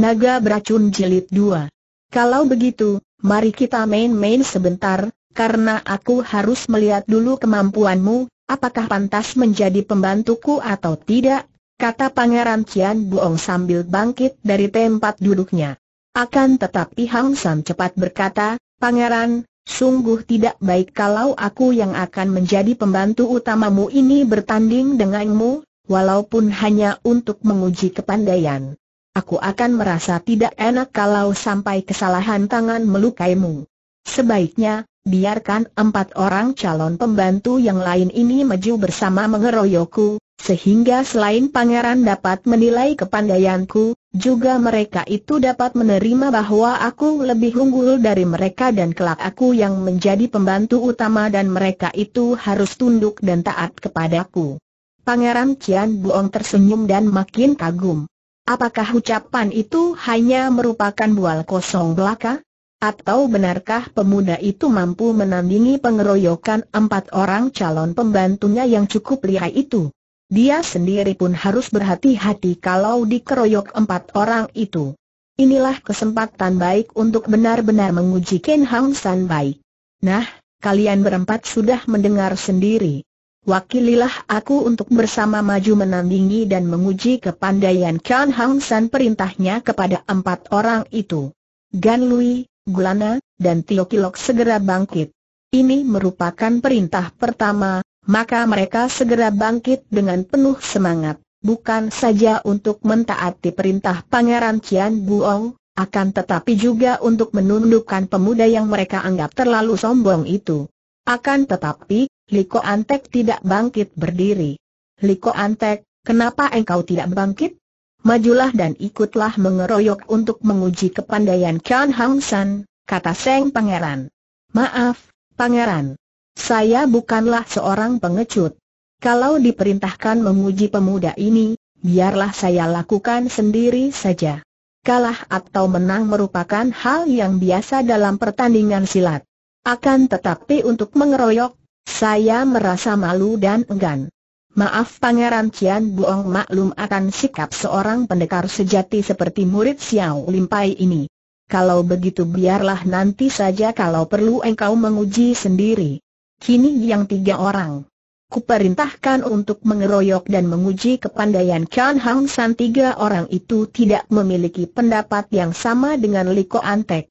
Naga Beracun Jilid 2 Kalau begitu, mari kita main-main sebentar, karena aku harus melihat dulu kemampuanmu, apakah pantas menjadi pembantuku atau tidak, kata Pangeran Cian Buong sambil bangkit dari tempat duduknya. Akan tetapi Hang San cepat berkata, Pangeran, sungguh tidak baik kalau aku yang akan menjadi pembantu utamamu ini bertanding denganmu, walaupun hanya untuk menguji kepandaian aku akan merasa tidak enak kalau sampai kesalahan tangan melukaimu. Sebaiknya, biarkan empat orang calon pembantu yang lain ini maju bersama mengeroyokku, sehingga selain pangeran dapat menilai kepandaianku, juga mereka itu dapat menerima bahwa aku lebih unggul dari mereka dan kelak aku yang menjadi pembantu utama dan mereka itu harus tunduk dan taat kepadaku. Pangeran Cian Buong tersenyum dan makin kagum. Apakah ucapan itu hanya merupakan bual kosong belaka? Atau benarkah pemuda itu mampu menandingi pengeroyokan empat orang calon pembantunya yang cukup lihai itu? Dia sendiri pun harus berhati-hati kalau dikeroyok empat orang itu. Inilah kesempatan baik untuk benar-benar menguji Ken Hang San Bai. Nah, kalian berempat sudah mendengar sendiri. Wakililah aku untuk bersama maju menandingi dan menguji kepandaian Kan Hang San perintahnya kepada empat orang itu. Gan Lui, Gulana, dan Tio Kilok segera bangkit. Ini merupakan perintah pertama, maka mereka segera bangkit dengan penuh semangat, bukan saja untuk mentaati perintah Pangeran Cian Buong, akan tetapi juga untuk menundukkan pemuda yang mereka anggap terlalu sombong itu. Akan tetapi, Liko Antek tidak bangkit berdiri. Liko Antek, kenapa engkau tidak bangkit? Majulah dan ikutlah mengeroyok untuk menguji kepandaian Kian Hang San, kata Seng Pangeran. Maaf, Pangeran. Saya bukanlah seorang pengecut. Kalau diperintahkan menguji pemuda ini, biarlah saya lakukan sendiri saja. Kalah atau menang merupakan hal yang biasa dalam pertandingan silat. Akan tetapi untuk mengeroyok, saya merasa malu dan enggan. Maaf Pangeran Cian Buong maklum akan sikap seorang pendekar sejati seperti murid Xiao Limpai ini. Kalau begitu biarlah nanti saja kalau perlu engkau menguji sendiri. Kini yang tiga orang. Kuperintahkan untuk mengeroyok dan menguji kepandaian Kian Hang San tiga orang itu tidak memiliki pendapat yang sama dengan Liko Antek.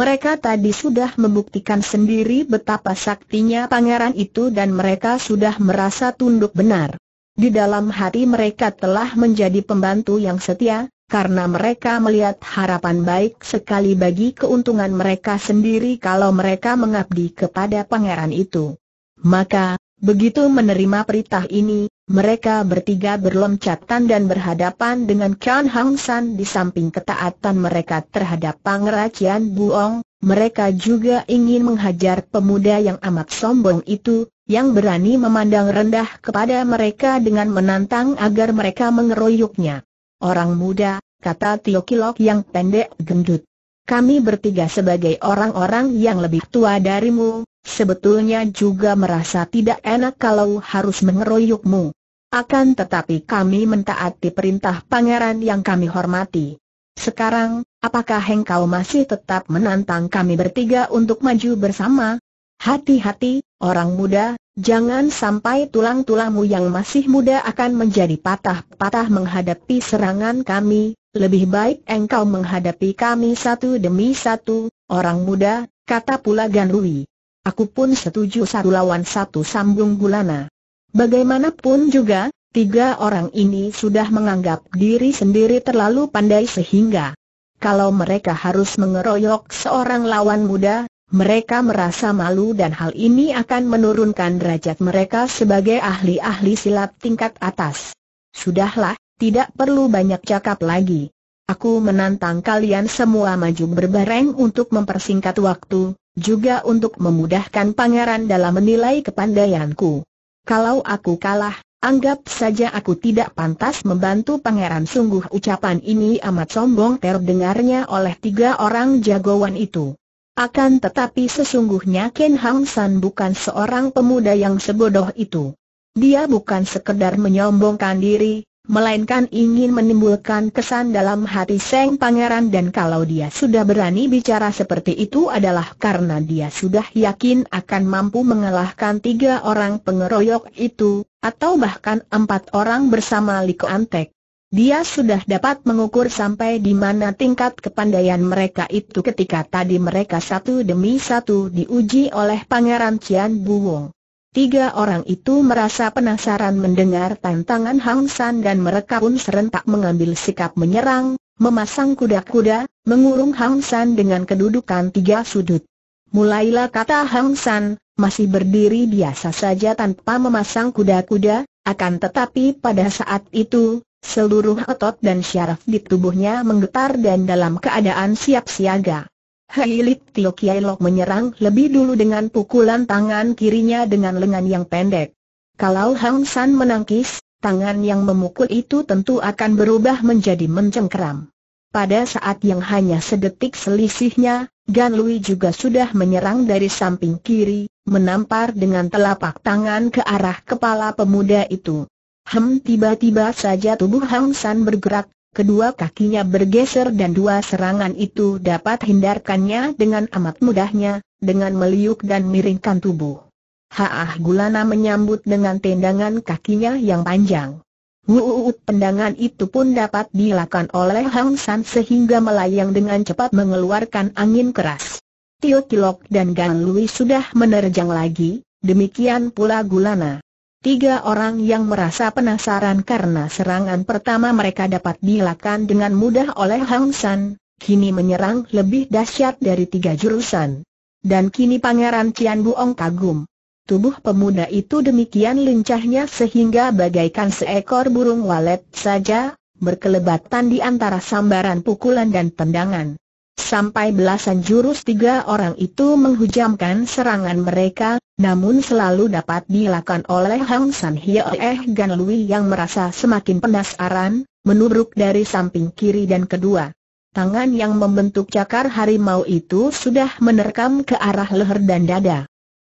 Mereka tadi sudah membuktikan sendiri betapa saktinya pangeran itu dan mereka sudah merasa tunduk benar. Di dalam hati mereka telah menjadi pembantu yang setia, karena mereka melihat harapan baik sekali bagi keuntungan mereka sendiri kalau mereka mengabdi kepada pangeran itu. Maka, begitu menerima perintah ini, mereka bertiga berloncatan dan berhadapan dengan Chan Hang San di samping ketaatan mereka terhadap Pangeracian Buong, mereka juga ingin menghajar pemuda yang amat sombong itu, yang berani memandang rendah kepada mereka dengan menantang agar mereka mengeroyoknya. Orang muda, kata Tio Kilok yang pendek gendut. Kami bertiga sebagai orang-orang yang lebih tua darimu, sebetulnya juga merasa tidak enak kalau harus mengeroyokmu. Akan tetapi kami mentaati perintah pangeran yang kami hormati. Sekarang, apakah engkau masih tetap menantang kami bertiga untuk maju bersama? Hati-hati, orang muda, jangan sampai tulang-tulangmu yang masih muda akan menjadi patah-patah menghadapi serangan kami. Lebih baik engkau menghadapi kami satu demi satu, orang muda, kata pula Gan Rui. Aku pun setuju satu lawan satu sambung Gulana. Bagaimanapun juga, tiga orang ini sudah menganggap diri sendiri terlalu pandai sehingga kalau mereka harus mengeroyok seorang lawan muda, mereka merasa malu dan hal ini akan menurunkan derajat mereka sebagai ahli-ahli silat tingkat atas. Sudahlah, tidak perlu banyak cakap lagi. Aku menantang kalian semua maju berbareng untuk mempersingkat waktu, juga untuk memudahkan pangeran dalam menilai kepandaianku. Kalau aku kalah, anggap saja aku tidak pantas membantu pangeran sungguh ucapan ini amat sombong terdengarnya oleh tiga orang jagoan itu. Akan tetapi sesungguhnya Ken Hang San bukan seorang pemuda yang sebodoh itu. Dia bukan sekedar menyombongkan diri, melainkan ingin menimbulkan kesan dalam hati Seng Pangeran dan kalau dia sudah berani bicara seperti itu adalah karena dia sudah yakin akan mampu mengalahkan tiga orang pengeroyok itu, atau bahkan empat orang bersama Liko Antek. Dia sudah dapat mengukur sampai di mana tingkat kepandaian mereka itu ketika tadi mereka satu demi satu diuji oleh Pangeran Cian Buwong. Tiga orang itu merasa penasaran mendengar tantangan Hang San dan mereka pun serentak mengambil sikap menyerang, memasang kuda-kuda, mengurung Hang San dengan kedudukan tiga sudut. Mulailah kata Hang San, masih berdiri biasa saja tanpa memasang kuda-kuda, akan tetapi pada saat itu, seluruh otot dan syaraf di tubuhnya menggetar dan dalam keadaan siap siaga. Heilit Tio Kiai Lok menyerang lebih dulu dengan pukulan tangan kirinya dengan lengan yang pendek. Kalau Hang San menangkis, tangan yang memukul itu tentu akan berubah menjadi mencengkeram. Pada saat yang hanya sedetik selisihnya, Gan Lui juga sudah menyerang dari samping kiri, menampar dengan telapak tangan ke arah kepala pemuda itu. Hem tiba-tiba saja tubuh Hang San bergerak, kedua kakinya bergeser dan dua serangan itu dapat hindarkannya dengan amat mudahnya, dengan meliuk dan miringkan tubuh. Haah Gulana menyambut dengan tendangan kakinya yang panjang. Wuuut pendangan itu pun dapat dilakukan oleh Hang San sehingga melayang dengan cepat mengeluarkan angin keras. Tio Kilok dan Gan Lui sudah menerjang lagi, demikian pula Gulana. Tiga orang yang merasa penasaran karena serangan pertama mereka dapat dilakukan dengan mudah oleh Hang San, kini menyerang lebih dahsyat dari tiga jurusan. Dan kini Pangeran Cian Buong kagum. Tubuh pemuda itu demikian lincahnya sehingga bagaikan seekor burung walet saja, berkelebatan di antara sambaran pukulan dan tendangan. Sampai belasan jurus tiga orang itu menghujamkan serangan mereka, namun selalu dapat dilakukan oleh Hang San eh Gan Lui yang merasa semakin penasaran, menubruk dari samping kiri dan kedua. Tangan yang membentuk cakar harimau itu sudah menerkam ke arah leher dan dada.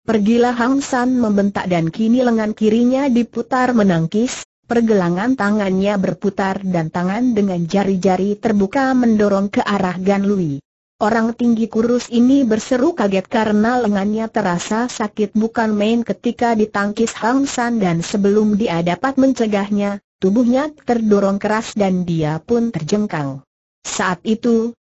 Pergilah Hang San membentak dan kini lengan kirinya diputar menangkis, Pergelangan tangannya berputar dan tangan dengan jari-jari terbuka mendorong ke arah Gan Lui. Orang tinggi kurus ini berseru kaget karena lengannya terasa sakit bukan main ketika ditangkis Hang San dan sebelum dia dapat mencegahnya, tubuhnya terdorong keras dan dia pun terjengkang. Saat itu,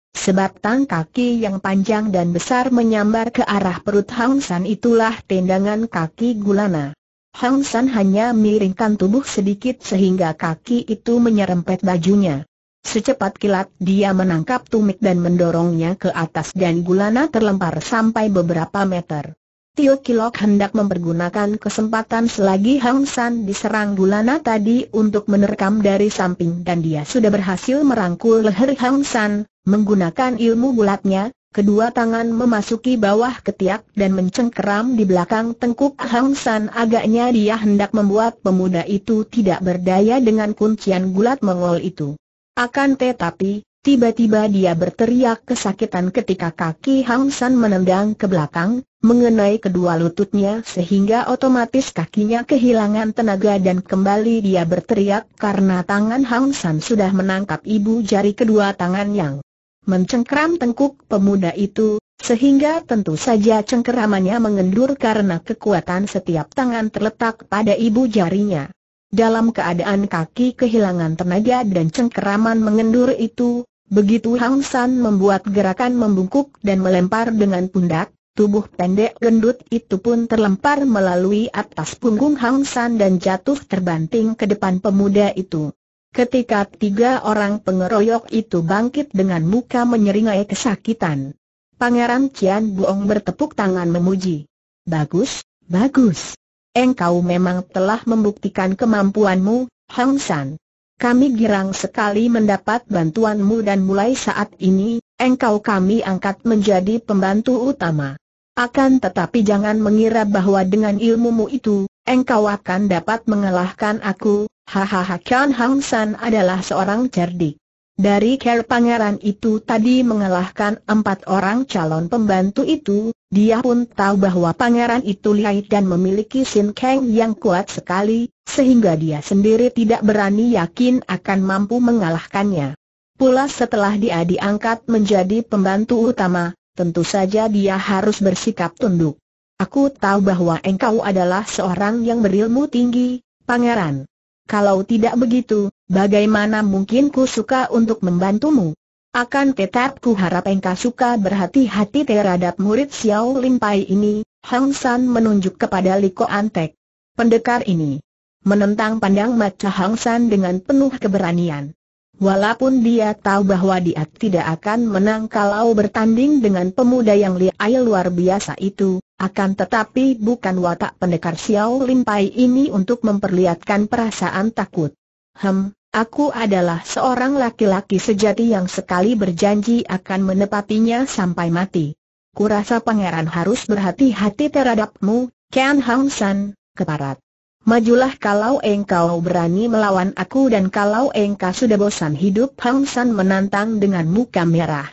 tang kaki yang panjang dan besar menyambar ke arah perut Hang San itulah tendangan kaki Gulana. Hang San hanya miringkan tubuh sedikit sehingga kaki itu menyerempet bajunya. Secepat kilat dia menangkap tumik dan mendorongnya ke atas dan Gulana terlempar sampai beberapa meter. Tio Kilok hendak mempergunakan kesempatan selagi Hang San diserang Gulana tadi untuk menerkam dari samping dan dia sudah berhasil merangkul leher Hang San, menggunakan ilmu bulatnya, kedua tangan memasuki bawah ketiak dan mencengkeram di belakang tengkuk Hang San agaknya dia hendak membuat pemuda itu tidak berdaya dengan kuncian gulat mengol itu. Akan tetapi, tiba-tiba dia berteriak kesakitan ketika kaki Hang San menendang ke belakang, mengenai kedua lututnya sehingga otomatis kakinya kehilangan tenaga dan kembali dia berteriak karena tangan Hang San sudah menangkap ibu jari kedua tangan yang mencengkram tengkuk pemuda itu, sehingga tentu saja cengkeramannya mengendur karena kekuatan setiap tangan terletak pada ibu jarinya. Dalam keadaan kaki kehilangan tenaga dan cengkeraman mengendur itu, begitu Hang San membuat gerakan membungkuk dan melempar dengan pundak, tubuh pendek gendut itu pun terlempar melalui atas punggung Hang San dan jatuh terbanting ke depan pemuda itu. Ketika tiga orang pengeroyok itu bangkit dengan muka menyeringai kesakitan. Pangeran Cian Buong bertepuk tangan memuji. Bagus, bagus engkau memang telah membuktikan kemampuanmu, Hang San. Kami girang sekali mendapat bantuanmu dan mulai saat ini, engkau kami angkat menjadi pembantu utama. Akan tetapi jangan mengira bahwa dengan ilmumu itu, engkau akan dapat mengalahkan aku, hahaha Kian Hang San adalah seorang cerdik. Dari care pangeran itu tadi mengalahkan empat orang calon pembantu itu, dia pun tahu bahwa pangeran itu lihai dan memiliki Sin Kang yang kuat sekali, sehingga dia sendiri tidak berani yakin akan mampu mengalahkannya. Pula setelah dia diangkat menjadi pembantu utama, tentu saja dia harus bersikap tunduk. Aku tahu bahwa engkau adalah seorang yang berilmu tinggi, pangeran. Kalau tidak begitu, bagaimana mungkin ku suka untuk membantumu? Akan tetap ku harap engkau suka berhati-hati terhadap murid Xiao Lim ini, Hang San menunjuk kepada Liko Antek. Pendekar ini menentang pandang mata Hang San dengan penuh keberanian. Walaupun dia tahu bahwa dia tidak akan menang kalau bertanding dengan pemuda yang liai luar biasa itu, akan tetapi bukan watak pendekar Xiao Limpai ini untuk memperlihatkan perasaan takut. Hem, aku adalah seorang laki-laki sejati yang sekali berjanji akan menepatinya sampai mati. Kurasa pangeran harus berhati-hati terhadapmu, Ken Hang San, keparat. Majulah kalau engkau berani melawan aku dan kalau engkau sudah bosan hidup Hang San menantang dengan muka merah.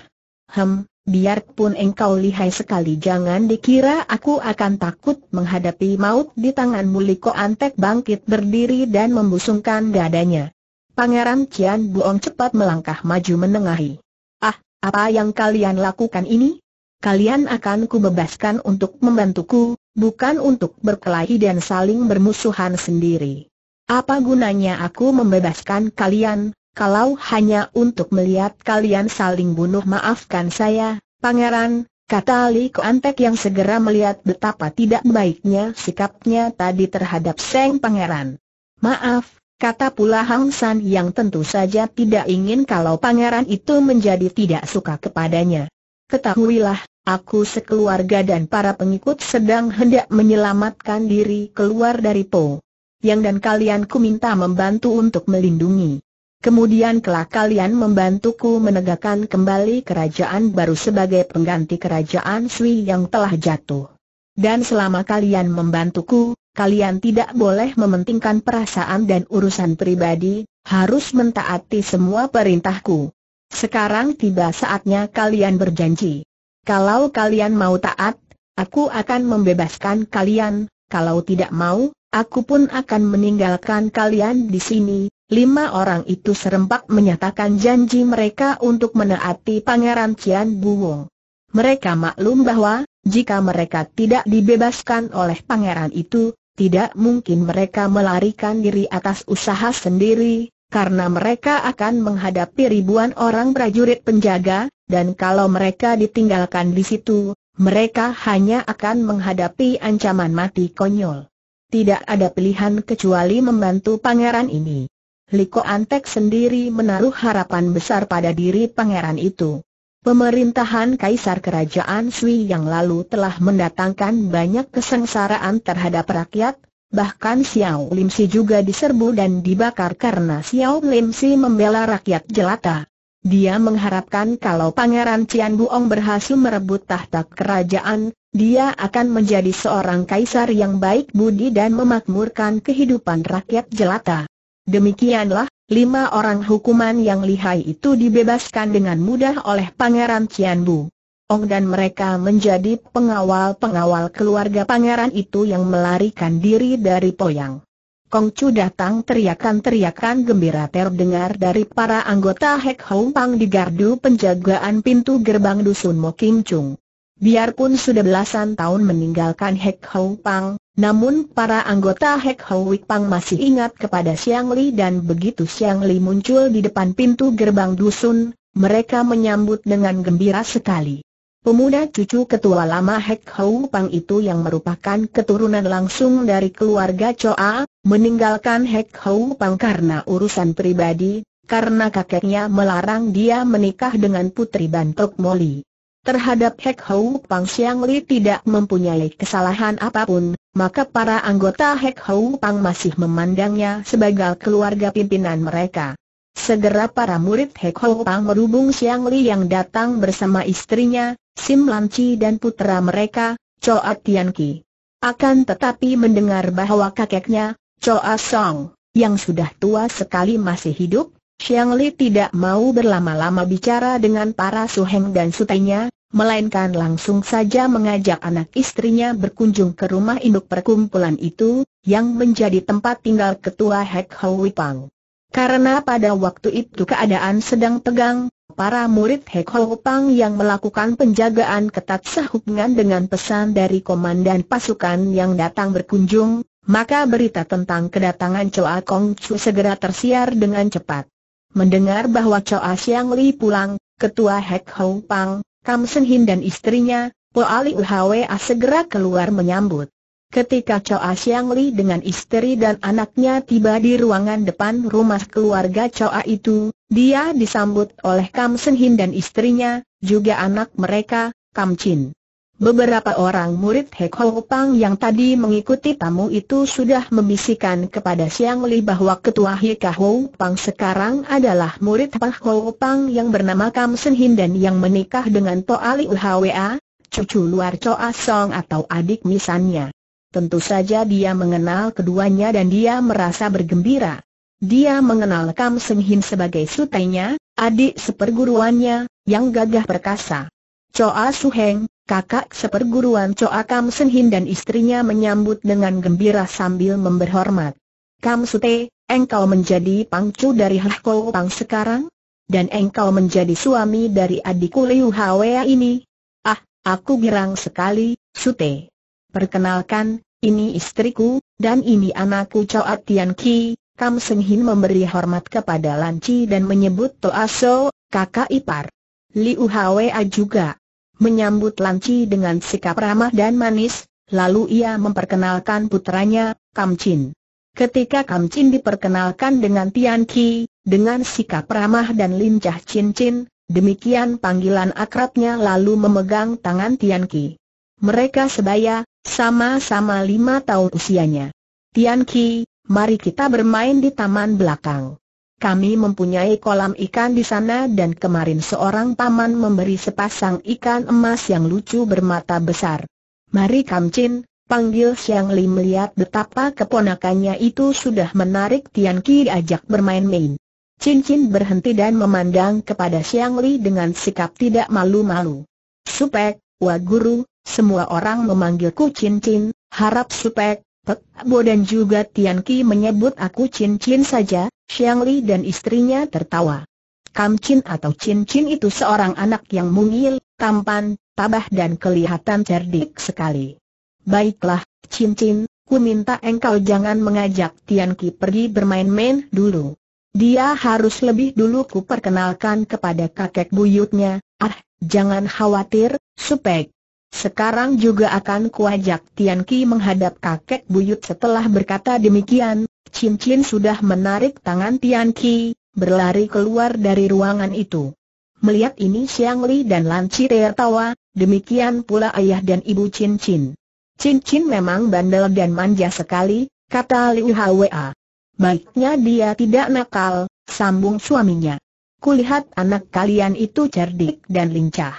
Hem, biarpun engkau lihai sekali jangan dikira aku akan takut menghadapi maut di tanganmu Liko Antek bangkit berdiri dan membusungkan dadanya. Pangeran Cian Buong cepat melangkah maju menengahi. Ah, apa yang kalian lakukan ini? Kalian akan kubebaskan untuk membantuku, bukan untuk berkelahi dan saling bermusuhan sendiri. Apa gunanya aku membebaskan kalian, kalau hanya untuk melihat kalian saling bunuh maafkan saya, pangeran, kata Li Antek yang segera melihat betapa tidak baiknya sikapnya tadi terhadap Seng Pangeran. Maaf, kata pula Hang San yang tentu saja tidak ingin kalau pangeran itu menjadi tidak suka kepadanya. Ketahuilah, aku sekeluarga dan para pengikut sedang hendak menyelamatkan diri keluar dari Po. Yang dan kalian ku minta membantu untuk melindungi. Kemudian kelak kalian membantuku menegakkan kembali kerajaan baru sebagai pengganti kerajaan Sui yang telah jatuh. Dan selama kalian membantuku, kalian tidak boleh mementingkan perasaan dan urusan pribadi, harus mentaati semua perintahku. Sekarang tiba saatnya kalian berjanji. Kalau kalian mau taat, aku akan membebaskan kalian, kalau tidak mau, aku pun akan meninggalkan kalian di sini, lima orang itu serempak menyatakan janji mereka untuk menaati Pangeran Cian Buwong. Mereka maklum bahwa, jika mereka tidak dibebaskan oleh pangeran itu, tidak mungkin mereka melarikan diri atas usaha sendiri, karena mereka akan menghadapi ribuan orang prajurit penjaga, dan kalau mereka ditinggalkan di situ, mereka hanya akan menghadapi ancaman mati konyol. Tidak ada pilihan kecuali membantu pangeran ini. Liko Antek sendiri menaruh harapan besar pada diri pangeran itu. Pemerintahan Kaisar Kerajaan Sui yang lalu telah mendatangkan banyak kesengsaraan terhadap rakyat, bahkan Xiao Lim Si juga diserbu dan dibakar karena Xiao Lim Si membela rakyat jelata. Dia mengharapkan kalau Pangeran Cian Buong berhasil merebut tahta kerajaan, dia akan menjadi seorang kaisar yang baik budi dan memakmurkan kehidupan rakyat jelata. Demikianlah, lima orang hukuman yang lihai itu dibebaskan dengan mudah oleh Pangeran Cianbu, Ong dan mereka menjadi pengawal-pengawal keluarga pangeran itu yang melarikan diri dari Poyang. Kong Chu datang teriakan-teriakan gembira terdengar dari para anggota Hek Hong Pang di gardu penjagaan pintu gerbang dusun Mo Kim Chung. Biarpun sudah belasan tahun meninggalkan Hek Hong Pang, namun para anggota Hek Hoi Pang masih ingat kepada Siang Li dan begitu Siang Li muncul di depan pintu gerbang dusun, mereka menyambut dengan gembira sekali. Pemuda cucu ketua lama Hek Hou Pang itu yang merupakan keturunan langsung dari keluarga Choa, meninggalkan Hek Hou Pang karena urusan pribadi, karena kakeknya melarang dia menikah dengan putri Bantok Moli. Terhadap Hek Hou Pang Siang Li tidak mempunyai kesalahan apapun, maka para anggota Hek Hou Pang masih memandangnya sebagai keluarga pimpinan mereka. Segera para murid Hek Hou Pang merubung Siang Li yang datang bersama istrinya, Sim Lan Chi dan putera mereka, Choa Tian Ki. Akan tetapi mendengar bahwa kakeknya, Choa Song, yang sudah tua sekali masih hidup, Xiang Li tidak mau berlama-lama bicara dengan para suheng dan sutenya, melainkan langsung saja mengajak anak istrinya berkunjung ke rumah induk perkumpulan itu, yang menjadi tempat tinggal ketua Hek Hoi Pang. Karena pada waktu itu keadaan sedang tegang, para murid Hek Hoi Pang yang melakukan penjagaan ketat sehubungan dengan pesan dari komandan pasukan yang datang berkunjung, maka berita tentang kedatangan Choa Kong Chu segera tersiar dengan cepat. Mendengar bahwa Choa Siang Li pulang, Ketua Hek Hou Pang, Kam Sen Hin dan istrinya, Po Ali Hwa segera keluar menyambut. Ketika Choa Siang Li dengan istri dan anaknya tiba di ruangan depan rumah keluarga Choa itu, dia disambut oleh Kam Sen Hin dan istrinya, juga anak mereka, Kam Chin. Beberapa orang murid Heko Pang yang tadi mengikuti tamu itu sudah membisikkan kepada Siang Li bahwa ketua Heko Pang sekarang adalah murid Pang Heko Pang yang bernama Kam Sen Hin dan yang menikah dengan Ali Liu Hwa, cucu luar Choa Song atau adik misannya. Tentu saja dia mengenal keduanya dan dia merasa bergembira. Dia mengenal Kam Sen Hin sebagai sutainya, adik seperguruannya, yang gagah perkasa. Choa Su Heng, kakak seperguruan coa Kam Sen Hin dan istrinya menyambut dengan gembira sambil memberhormat. Kam Sute, engkau menjadi pangcu dari Kou Pang sekarang? Dan engkau menjadi suami dari adikku Liu Hwa ini? Ah, aku girang sekali, Sute. Perkenalkan, ini istriku, dan ini anakku coa Tian Ki. Kam Sen Hin memberi hormat kepada Lanci dan menyebut Toa So, kakak ipar. Liu Hwa juga menyambut Lanci dengan sikap ramah dan manis, lalu ia memperkenalkan putranya, Kam Chin. Ketika Kam Chin diperkenalkan dengan Tian Ki, dengan sikap ramah dan lincah Chin Chin, demikian panggilan akrabnya lalu memegang tangan Tian Ki. Mereka sebaya, sama-sama lima tahun usianya. Tian Ki, mari kita bermain di taman belakang. Kami mempunyai kolam ikan di sana dan kemarin seorang paman memberi sepasang ikan emas yang lucu bermata besar. Mari Kamcin, panggil Siangli Li melihat betapa keponakannya itu sudah menarik Tian Ki ajak bermain-main. Cincin berhenti dan memandang kepada Siangli Li dengan sikap tidak malu-malu. Supek, wah guru, semua orang memanggilku Cincin, harap Supek, Pek Bo dan juga Tian Ki menyebut aku Cincin saja, Xiang Li dan istrinya tertawa. Kam Chin atau Chin Chin itu seorang anak yang mungil, tampan, tabah dan kelihatan cerdik sekali. Baiklah, Chin Chin, ku minta engkau jangan mengajak Tian Ki pergi bermain-main dulu. Dia harus lebih dulu ku perkenalkan kepada kakek buyutnya, ah, jangan khawatir, supek. Sekarang juga akan kuajak Tian Ki menghadap kakek buyut setelah berkata demikian, cincin sudah menarik tangan Tian Ki, berlari keluar dari ruangan itu. Melihat ini Xiang Li dan Lan Chi tertawa, demikian pula ayah dan ibu cincin. Cincin memang bandel dan manja sekali, kata Liu Hwa. Baiknya dia tidak nakal, sambung suaminya. Kulihat anak kalian itu cerdik dan lincah.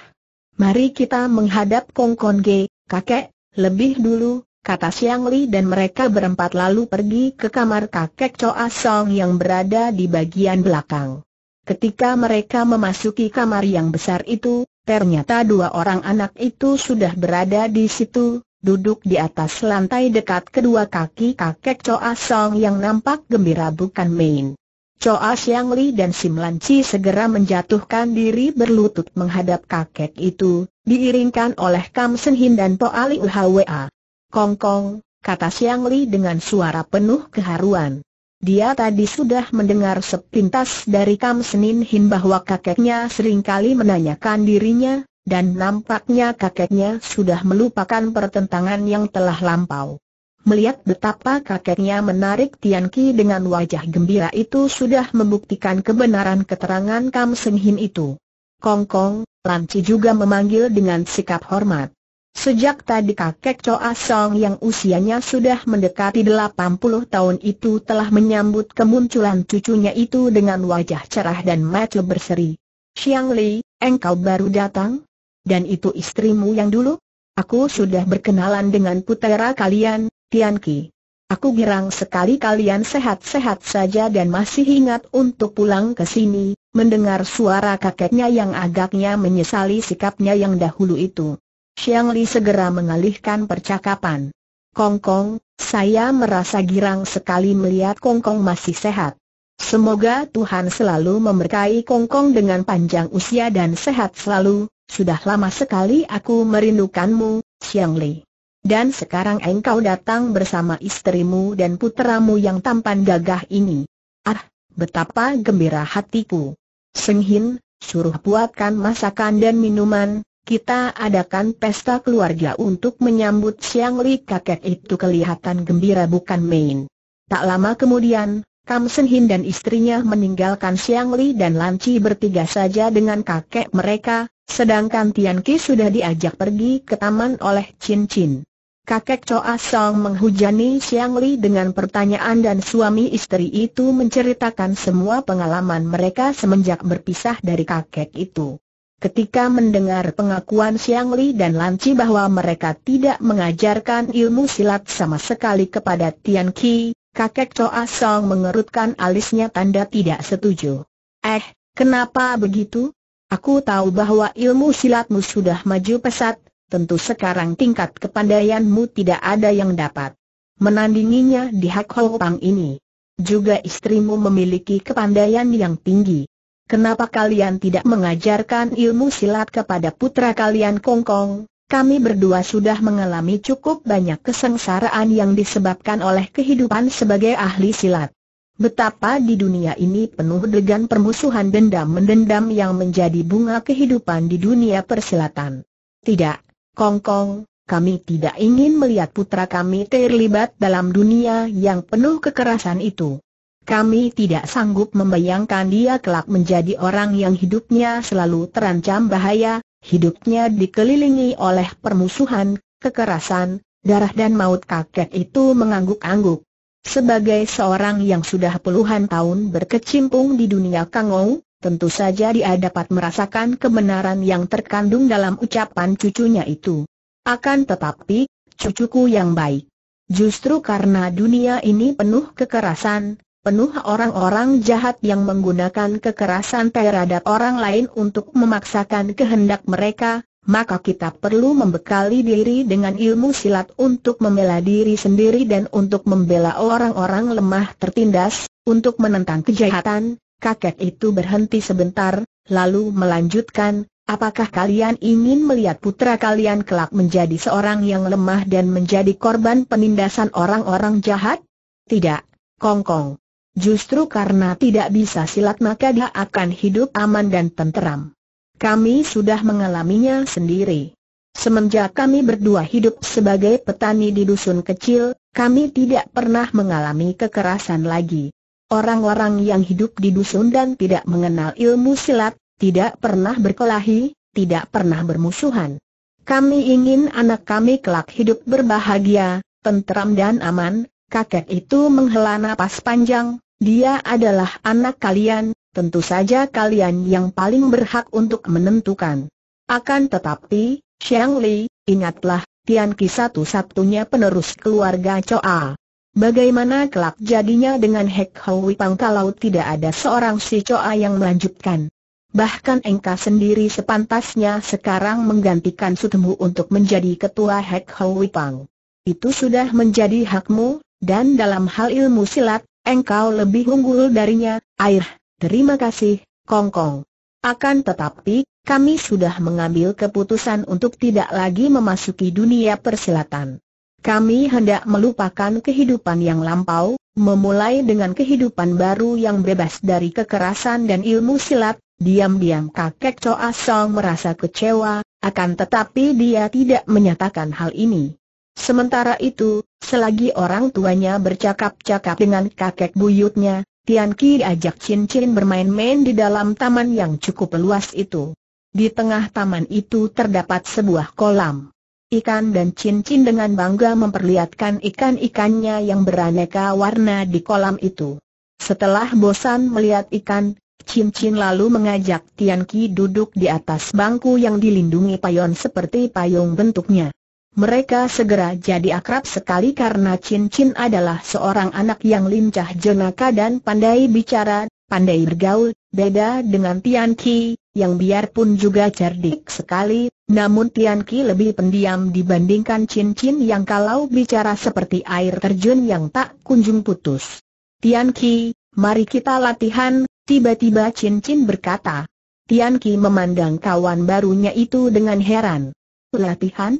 Mari kita menghadap Kong Kong Ge, kakek, lebih dulu, kata Siang Li dan mereka berempat lalu pergi ke kamar kakek Choa Song yang berada di bagian belakang. Ketika mereka memasuki kamar yang besar itu, ternyata dua orang anak itu sudah berada di situ, duduk di atas lantai dekat kedua kaki kakek Choa Song yang nampak gembira bukan main. Choa Siang Li dan Sim Lan Chi segera menjatuhkan diri berlutut menghadap kakek itu, diiringkan oleh Kam Sen Hin dan Po Ali Hwa. Kong kong, kata Siang Li dengan suara penuh keharuan. Dia tadi sudah mendengar sepintas dari Kam Senin Hin bahwa kakeknya seringkali menanyakan dirinya, dan nampaknya kakeknya sudah melupakan pertentangan yang telah lampau. Melihat betapa kakeknya menarik Tian Ki dengan wajah gembira itu sudah membuktikan kebenaran keterangan Kam Senin itu. Kong Kong, Chi juga memanggil dengan sikap hormat. Sejak tadi kakek Choa Song yang usianya sudah mendekati 80 tahun itu telah menyambut kemunculan cucunya itu dengan wajah cerah dan mata berseri. Xiang Li, engkau baru datang? Dan itu istrimu yang dulu? Aku sudah berkenalan dengan putera kalian, Tian Qi. Aku girang sekali kalian sehat-sehat saja dan masih ingat untuk pulang ke sini, mendengar suara kakeknya yang agaknya menyesali sikapnya yang dahulu itu. Xiang Li segera mengalihkan percakapan. Kong Kong, saya merasa girang sekali melihat Kong Kong masih sehat. Semoga Tuhan selalu memberkahi Kong Kong dengan panjang usia dan sehat selalu, sudah lama sekali aku merindukanmu, Xiang Li. Dan sekarang engkau datang bersama istrimu dan putramu yang tampan gagah ini. Ah, betapa gembira hatiku. Senghin, suruh buatkan masakan dan minuman, kita adakan pesta keluarga untuk menyambut Siang Li kakek itu kelihatan gembira bukan main. Tak lama kemudian, Kam Sen Hin dan istrinya meninggalkan Siang Li dan Lanci bertiga saja dengan kakek mereka, sedangkan Tian Ki sudah diajak pergi ke taman oleh Chin Chin. Kakek Choa Song menghujani Siang Li dengan pertanyaan dan suami istri itu menceritakan semua pengalaman mereka semenjak berpisah dari kakek itu. Ketika mendengar pengakuan Siang Li dan Chi bahwa mereka tidak mengajarkan ilmu silat sama sekali kepada Tian Qi, kakek Choa Song mengerutkan alisnya tanda tidak setuju. Eh, kenapa begitu? Aku tahu bahwa ilmu silatmu sudah maju pesat, tentu sekarang tingkat kepandaianmu tidak ada yang dapat menandinginya di Hak Ho Pang ini. Juga istrimu memiliki kepandaian yang tinggi. Kenapa kalian tidak mengajarkan ilmu silat kepada putra kalian Kongkong? Kami berdua sudah mengalami cukup banyak kesengsaraan yang disebabkan oleh kehidupan sebagai ahli silat. Betapa di dunia ini penuh dengan permusuhan dendam-mendendam yang menjadi bunga kehidupan di dunia persilatan. Tidak, Kongkong, kami tidak ingin melihat putra kami terlibat dalam dunia yang penuh kekerasan itu. Kami tidak sanggup membayangkan dia kelak menjadi orang yang hidupnya selalu terancam bahaya, hidupnya dikelilingi oleh permusuhan, kekerasan, darah dan maut kakek itu mengangguk-angguk. Sebagai seorang yang sudah puluhan tahun berkecimpung di dunia kangou, tentu saja dia dapat merasakan kebenaran yang terkandung dalam ucapan cucunya itu. Akan tetapi, cucuku yang baik. Justru karena dunia ini penuh kekerasan, penuh orang-orang jahat yang menggunakan kekerasan terhadap orang lain untuk memaksakan kehendak mereka, maka kita perlu membekali diri dengan ilmu silat untuk membela diri sendiri dan untuk membela orang-orang lemah tertindas, untuk menentang kejahatan. Kakek itu berhenti sebentar, lalu melanjutkan, apakah kalian ingin melihat putra kalian kelak menjadi seorang yang lemah dan menjadi korban penindasan orang-orang jahat? Tidak, Kongkong. Justru karena tidak bisa silat maka dia akan hidup aman dan tenteram. Kami sudah mengalaminya sendiri. Semenjak kami berdua hidup sebagai petani di dusun kecil, kami tidak pernah mengalami kekerasan lagi. Orang-orang yang hidup di dusun dan tidak mengenal ilmu silat, tidak pernah berkelahi, tidak pernah bermusuhan. Kami ingin anak kami kelak hidup berbahagia, tenteram dan aman, kakek itu menghela napas panjang, dia adalah anak kalian, tentu saja kalian yang paling berhak untuk menentukan. Akan tetapi, Xiang Li, ingatlah, Tian Qi satu-satunya penerus keluarga Choa. Bagaimana kelak jadinya dengan Hek Hoi Wipang kalau tidak ada seorang si Choa yang melanjutkan? Bahkan Engka sendiri sepantasnya sekarang menggantikan sutemu untuk menjadi ketua Hek Hoi Wipang. Itu sudah menjadi hakmu, dan dalam hal ilmu silat, Engkau lebih unggul darinya, air, terima kasih, Kongkong. Kong. Akan tetapi, kami sudah mengambil keputusan untuk tidak lagi memasuki dunia persilatan. Kami hendak melupakan kehidupan yang lampau, memulai dengan kehidupan baru yang bebas dari kekerasan dan ilmu silat, diam-diam kakek Choa Song merasa kecewa, akan tetapi dia tidak menyatakan hal ini. Sementara itu, selagi orang tuanya bercakap-cakap dengan kakek buyutnya, Tian Ki ajak Chin Chin bermain-main di dalam taman yang cukup luas itu. Di tengah taman itu terdapat sebuah kolam. Ikan dan Chin Chin dengan bangga memperlihatkan ikan-ikannya yang beraneka warna di kolam itu. Setelah bosan melihat ikan, Chin Chin lalu mengajak Tian Ki duduk di atas bangku yang dilindungi payon seperti payung bentuknya. Mereka segera jadi akrab sekali karena Chin Chin adalah seorang anak yang lincah jenaka dan pandai bicara, pandai bergaul, beda dengan Tian Qi, yang biarpun juga cerdik sekali, namun Tian Qi lebih pendiam dibandingkan Chin Chin yang kalau bicara seperti air terjun yang tak kunjung putus. Tian Qi, mari kita latihan, tiba-tiba Chin Chin berkata. Tian Qi memandang kawan barunya itu dengan heran. Latihan?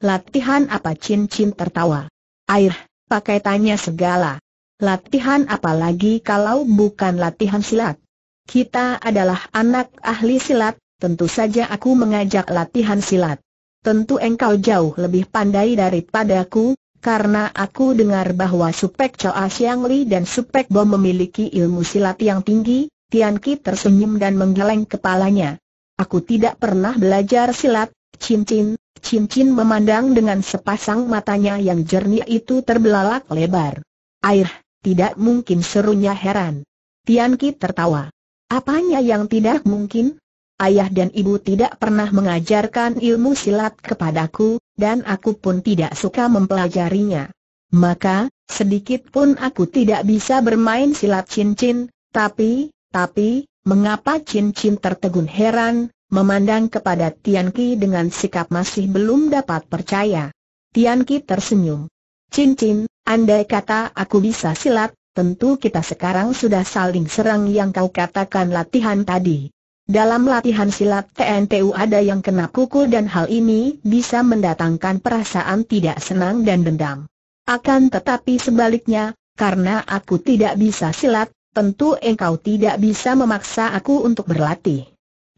Latihan apa cincin tertawa? Air, pakai tanya segala. Latihan apa lagi kalau bukan latihan silat? Kita adalah anak ahli silat, tentu saja aku mengajak latihan silat. Tentu engkau jauh lebih pandai daripadaku, karena aku dengar bahwa Supek Choa Siang Li dan Supek Bo memiliki ilmu silat yang tinggi, Tian Ki tersenyum dan menggeleng kepalanya. Aku tidak pernah belajar silat, cincin, cincin memandang dengan sepasang matanya yang jernih itu terbelalak lebar. Air, tidak mungkin serunya heran. Tian Ki tertawa. Apanya yang tidak mungkin? Ayah dan ibu tidak pernah mengajarkan ilmu silat kepadaku, dan aku pun tidak suka mempelajarinya. Maka, sedikit pun aku tidak bisa bermain silat cincin, tapi, tapi, mengapa cincin tertegun heran, memandang kepada Tian Ki dengan sikap masih belum dapat percaya. Tian Ki tersenyum. Cincin, andai kata aku bisa silat, tentu kita sekarang sudah saling serang yang kau katakan latihan tadi. Dalam latihan silat TNTU ada yang kena kukul dan hal ini bisa mendatangkan perasaan tidak senang dan dendam. Akan tetapi sebaliknya, karena aku tidak bisa silat, tentu engkau tidak bisa memaksa aku untuk berlatih.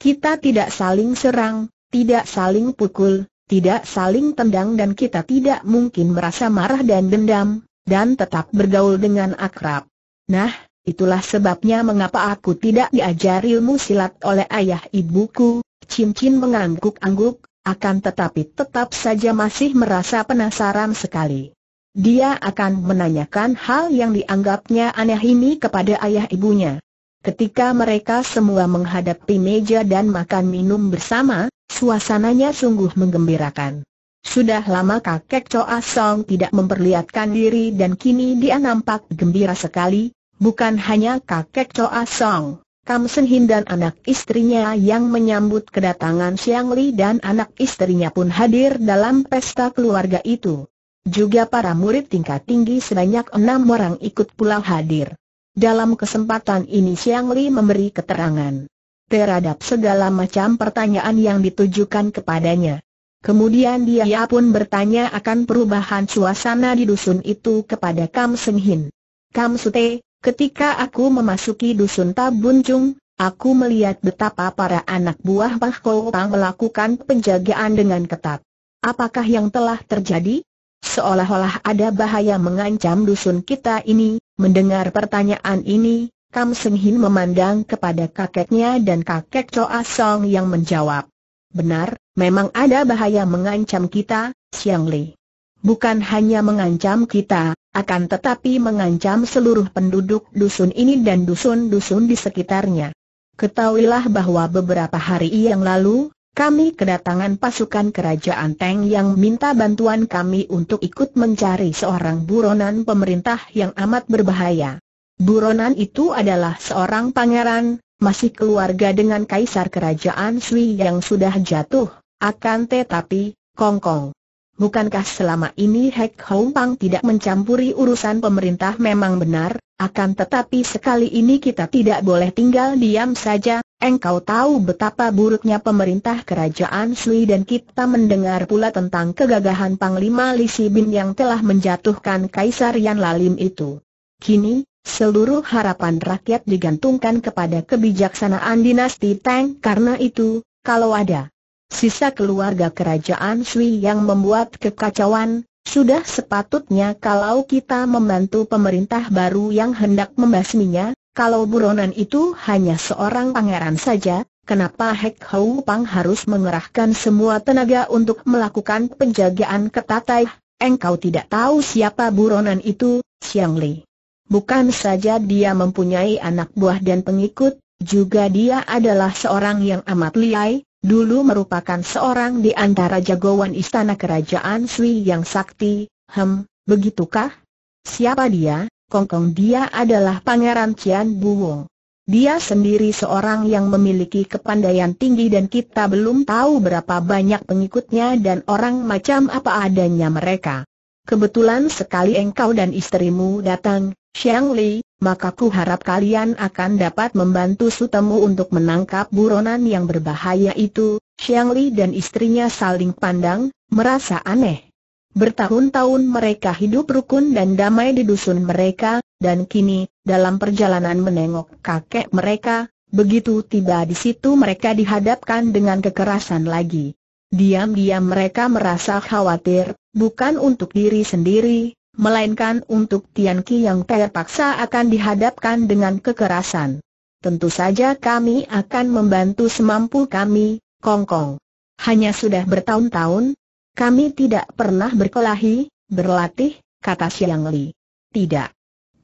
Kita tidak saling serang, tidak saling pukul, tidak saling tendang dan kita tidak mungkin merasa marah dan dendam, dan tetap bergaul dengan akrab. Nah, itulah sebabnya mengapa aku tidak diajar ilmu silat oleh ayah ibuku, cincin mengangguk-angguk, akan tetapi tetap saja masih merasa penasaran sekali. Dia akan menanyakan hal yang dianggapnya aneh ini kepada ayah ibunya. Ketika mereka semua menghadapi meja dan makan minum bersama, suasananya sungguh menggembirakan. Sudah lama kakek Choa Song tidak memperlihatkan diri dan kini dia nampak gembira sekali, bukan hanya kakek Choa Song. Kam Sen Hin dan anak istrinya yang menyambut kedatangan Xiang Li dan anak istrinya pun hadir dalam pesta keluarga itu. Juga para murid tingkat tinggi sebanyak enam orang ikut pula hadir. Dalam kesempatan ini Siang Li memberi keterangan terhadap segala macam pertanyaan yang ditujukan kepadanya. Kemudian dia pun bertanya akan perubahan suasana di dusun itu kepada Kam Seng Hin. Kam Sute, ketika aku memasuki dusun Tabuncung, aku melihat betapa para anak buah Pak Kowang melakukan penjagaan dengan ketat. Apakah yang telah terjadi? Seolah-olah ada bahaya mengancam dusun kita ini, Mendengar pertanyaan ini, Kam Seng Hin memandang kepada kakeknya dan kakek Choa Song yang menjawab. Benar, memang ada bahaya mengancam kita, Siang Li. Bukan hanya mengancam kita, akan tetapi mengancam seluruh penduduk dusun ini dan dusun-dusun di sekitarnya. Ketahuilah bahwa beberapa hari yang lalu, kami kedatangan pasukan kerajaan Teng yang minta bantuan kami untuk ikut mencari seorang buronan pemerintah yang amat berbahaya. Buronan itu adalah seorang pangeran, masih keluarga dengan kaisar kerajaan Sui yang sudah jatuh, akan tetapi, kongkong. Bukankah selama ini Hek Hong Pang tidak mencampuri urusan pemerintah memang benar, akan tetapi sekali ini kita tidak boleh tinggal diam saja, Engkau tahu betapa buruknya pemerintah kerajaan Sui dan kita mendengar pula tentang kegagahan Panglima Li Bin yang telah menjatuhkan Kaisar Yan Lalim itu. Kini, seluruh harapan rakyat digantungkan kepada kebijaksanaan dinasti Tang karena itu, kalau ada sisa keluarga kerajaan Sui yang membuat kekacauan, sudah sepatutnya kalau kita membantu pemerintah baru yang hendak membasminya, kalau buronan itu hanya seorang pangeran saja, kenapa Hek Pang harus mengerahkan semua tenaga untuk melakukan penjagaan ketat Engkau tidak tahu siapa buronan itu, Xiang Li. Bukan saja dia mempunyai anak buah dan pengikut, juga dia adalah seorang yang amat liai, dulu merupakan seorang di antara jagoan istana kerajaan Sui yang sakti, hem, begitukah? Siapa dia? Kongkong dia adalah Pangeran Cian Buwong. Dia sendiri seorang yang memiliki kepandaian tinggi dan kita belum tahu berapa banyak pengikutnya dan orang macam apa adanya mereka. Kebetulan sekali engkau dan istrimu datang, Xiang Li, maka ku harap kalian akan dapat membantu sutemu untuk menangkap buronan yang berbahaya itu. Xiang Li dan istrinya saling pandang, merasa aneh. Bertahun-tahun mereka hidup rukun dan damai di dusun mereka, dan kini, dalam perjalanan menengok kakek mereka, begitu tiba di situ mereka dihadapkan dengan kekerasan lagi. Diam-diam mereka merasa khawatir, bukan untuk diri sendiri, melainkan untuk Tian Ki yang terpaksa akan dihadapkan dengan kekerasan. Tentu saja kami akan membantu semampu kami, Kongkong. Kong. Hanya sudah bertahun-tahun, kami tidak pernah berkelahi, berlatih, kata Siang Li. Tidak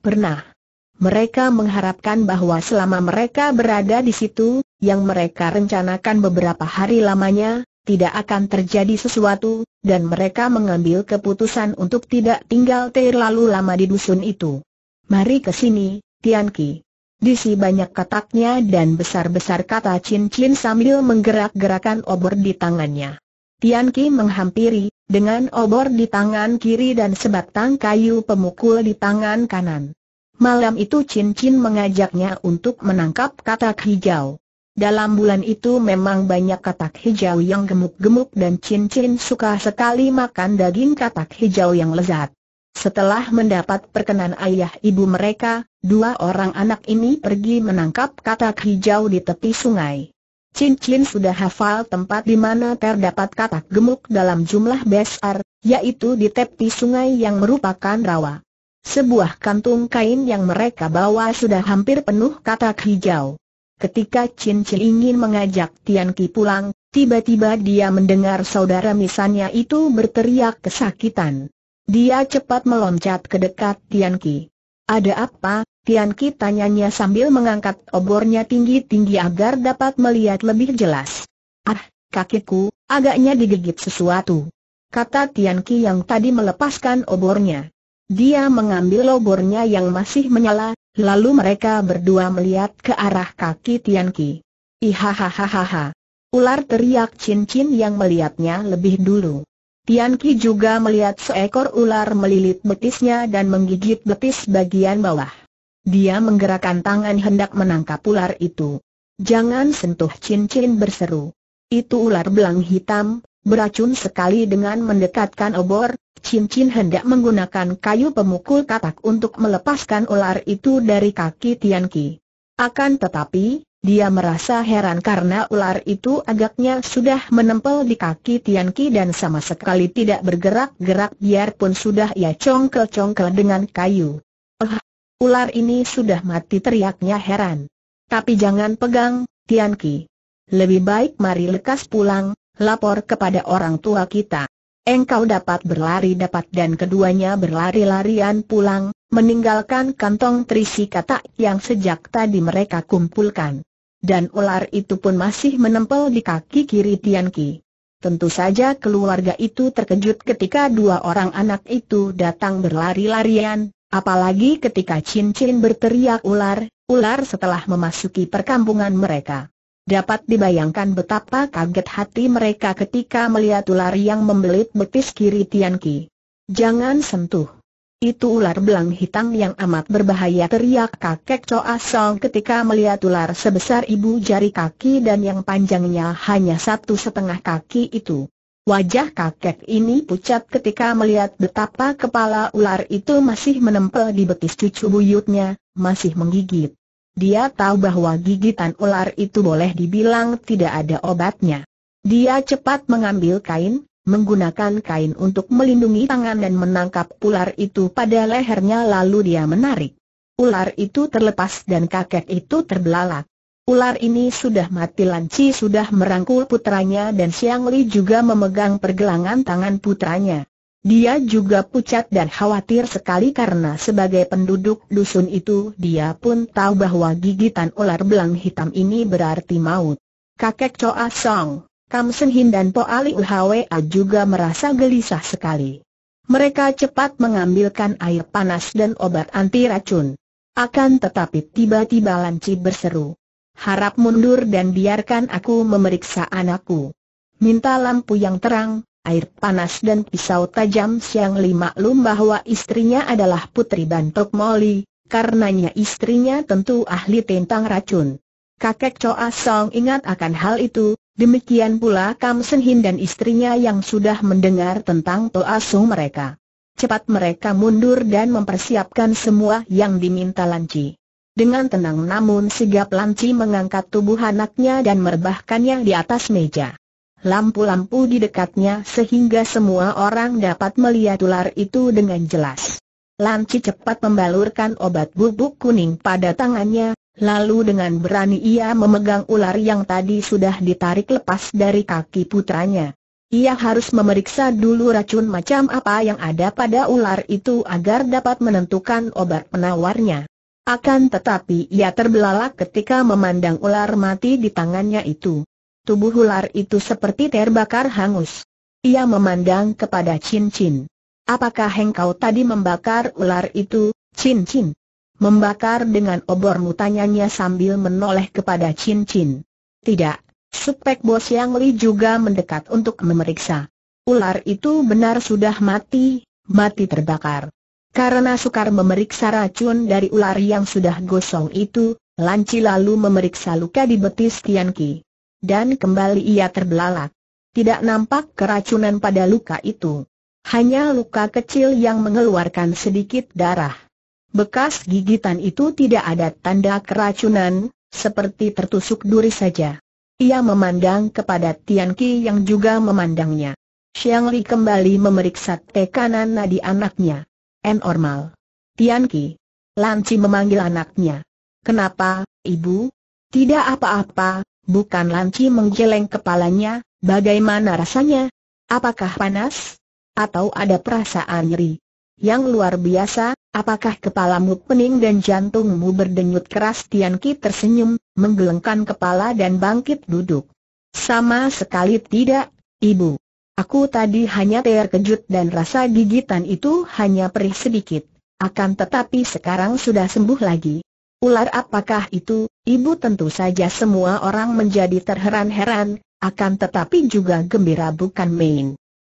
pernah. Mereka mengharapkan bahwa selama mereka berada di situ, yang mereka rencanakan beberapa hari lamanya, tidak akan terjadi sesuatu, dan mereka mengambil keputusan untuk tidak tinggal terlalu lama di dusun itu. Mari ke sini, Tian Ki. Disi banyak kataknya dan besar-besar kata cincin sambil menggerak-gerakan obor di tangannya. Tian Ki menghampiri, dengan obor di tangan kiri dan sebatang kayu pemukul di tangan kanan. Malam itu Chin Chin mengajaknya untuk menangkap katak hijau. Dalam bulan itu memang banyak katak hijau yang gemuk-gemuk dan Chin Chin suka sekali makan daging katak hijau yang lezat. Setelah mendapat perkenan ayah ibu mereka, dua orang anak ini pergi menangkap katak hijau di tepi sungai. Cincin sudah hafal tempat di mana terdapat katak gemuk dalam jumlah besar, yaitu di tepi sungai yang merupakan rawa. Sebuah kantung kain yang mereka bawa sudah hampir penuh katak hijau. Ketika Cincin ingin mengajak Tian Ki pulang, tiba-tiba dia mendengar saudara misannya itu berteriak kesakitan. Dia cepat meloncat ke dekat Tian Ki. Ada apa, Tian Ki tanyanya sambil mengangkat obornya tinggi-tinggi agar dapat melihat lebih jelas. Ah, kakiku, agaknya digigit sesuatu. Kata Tian Ki yang tadi melepaskan obornya. Dia mengambil obornya yang masih menyala, lalu mereka berdua melihat ke arah kaki Tian Ki. Ihahahaha. Ular teriak cincin yang melihatnya lebih dulu. Tian Ki juga melihat seekor ular melilit betisnya dan menggigit betis bagian bawah. Dia menggerakkan tangan hendak menangkap ular itu. Jangan sentuh cincin berseru. Itu ular belang hitam, beracun sekali dengan mendekatkan obor, cincin hendak menggunakan kayu pemukul katak untuk melepaskan ular itu dari kaki Tian Ki. Akan tetapi, dia merasa heran karena ular itu agaknya sudah menempel di kaki Tian Ki dan sama sekali tidak bergerak-gerak biarpun sudah ia congkel-congkel dengan kayu. Oh, Ular ini sudah mati teriaknya heran. Tapi jangan pegang, Tian Ki. Lebih baik mari lekas pulang, lapor kepada orang tua kita. Engkau dapat berlari dapat dan keduanya berlari-larian pulang, meninggalkan kantong terisi kata yang sejak tadi mereka kumpulkan. Dan ular itu pun masih menempel di kaki kiri Tian Ki. Tentu saja keluarga itu terkejut ketika dua orang anak itu datang berlari-larian, Apalagi ketika cincin berteriak ular, ular setelah memasuki perkampungan mereka. Dapat dibayangkan betapa kaget hati mereka ketika melihat ular yang membelit betis kiri Tian Jangan sentuh. Itu ular belang hitam yang amat berbahaya teriak kakek Choa Song ketika melihat ular sebesar ibu jari kaki dan yang panjangnya hanya satu setengah kaki itu. Wajah kakek ini pucat ketika melihat betapa kepala ular itu masih menempel di betis cucu buyutnya, masih menggigit. Dia tahu bahwa gigitan ular itu boleh dibilang tidak ada obatnya. Dia cepat mengambil kain, menggunakan kain untuk melindungi tangan dan menangkap ular itu pada lehernya lalu dia menarik. Ular itu terlepas dan kakek itu terbelalak. Ular ini sudah mati Lanci sudah merangkul putranya dan Siang Li juga memegang pergelangan tangan putranya. Dia juga pucat dan khawatir sekali karena sebagai penduduk dusun itu dia pun tahu bahwa gigitan ular belang hitam ini berarti maut. Kakek Choa Song, Kam Sen Hin dan Po Ali Uhwa juga merasa gelisah sekali. Mereka cepat mengambilkan air panas dan obat anti racun. Akan tetapi tiba-tiba Lanci berseru harap mundur dan biarkan aku memeriksa anakku. Minta lampu yang terang, air panas dan pisau tajam siang lima lum bahwa istrinya adalah putri Bantok Moli, karenanya istrinya tentu ahli tentang racun. Kakek Coa Song ingat akan hal itu, demikian pula Kam Sen Hin dan istrinya yang sudah mendengar tentang Toa Su mereka. Cepat mereka mundur dan mempersiapkan semua yang diminta Lanci. Dengan tenang namun sigap Lanci mengangkat tubuh anaknya dan merebahkannya di atas meja. Lampu-lampu di dekatnya sehingga semua orang dapat melihat ular itu dengan jelas. Lanci cepat membalurkan obat bubuk kuning pada tangannya, lalu dengan berani ia memegang ular yang tadi sudah ditarik lepas dari kaki putranya. Ia harus memeriksa dulu racun macam apa yang ada pada ular itu agar dapat menentukan obat penawarnya. Akan tetapi ia terbelalak ketika memandang ular mati di tangannya itu. Tubuh ular itu seperti terbakar hangus. Ia memandang kepada Chin Chin. Apakah engkau tadi membakar ular itu, Chin Chin? Membakar dengan obor mutanyanya sambil menoleh kepada Chin Chin. Tidak, Supek Bos Yang Li juga mendekat untuk memeriksa. Ular itu benar sudah mati, mati terbakar. Karena sukar memeriksa racun dari ular yang sudah gosong itu, Lanci lalu memeriksa luka di betis Tianqi. Dan kembali ia terbelalak. Tidak nampak keracunan pada luka itu. Hanya luka kecil yang mengeluarkan sedikit darah. Bekas gigitan itu tidak ada tanda keracunan, seperti tertusuk duri saja. Ia memandang kepada Tianqi yang juga memandangnya. Xiang Li kembali memeriksa tekanan nadi anaknya. Normal. Tianki. Lanci memanggil anaknya. Kenapa, ibu? Tidak apa-apa, bukan Lanci menggeleng kepalanya, bagaimana rasanya? Apakah panas? Atau ada perasaan nyeri? Yang luar biasa, apakah kepalamu pening dan jantungmu berdenyut keras Tianki tersenyum, menggelengkan kepala dan bangkit duduk. Sama sekali tidak, ibu. Aku tadi hanya terkejut dan rasa gigitan itu hanya perih sedikit. Akan tetapi sekarang sudah sembuh lagi. Ular apakah itu? Ibu tentu saja semua orang menjadi terheran-heran, akan tetapi juga gembira bukan main.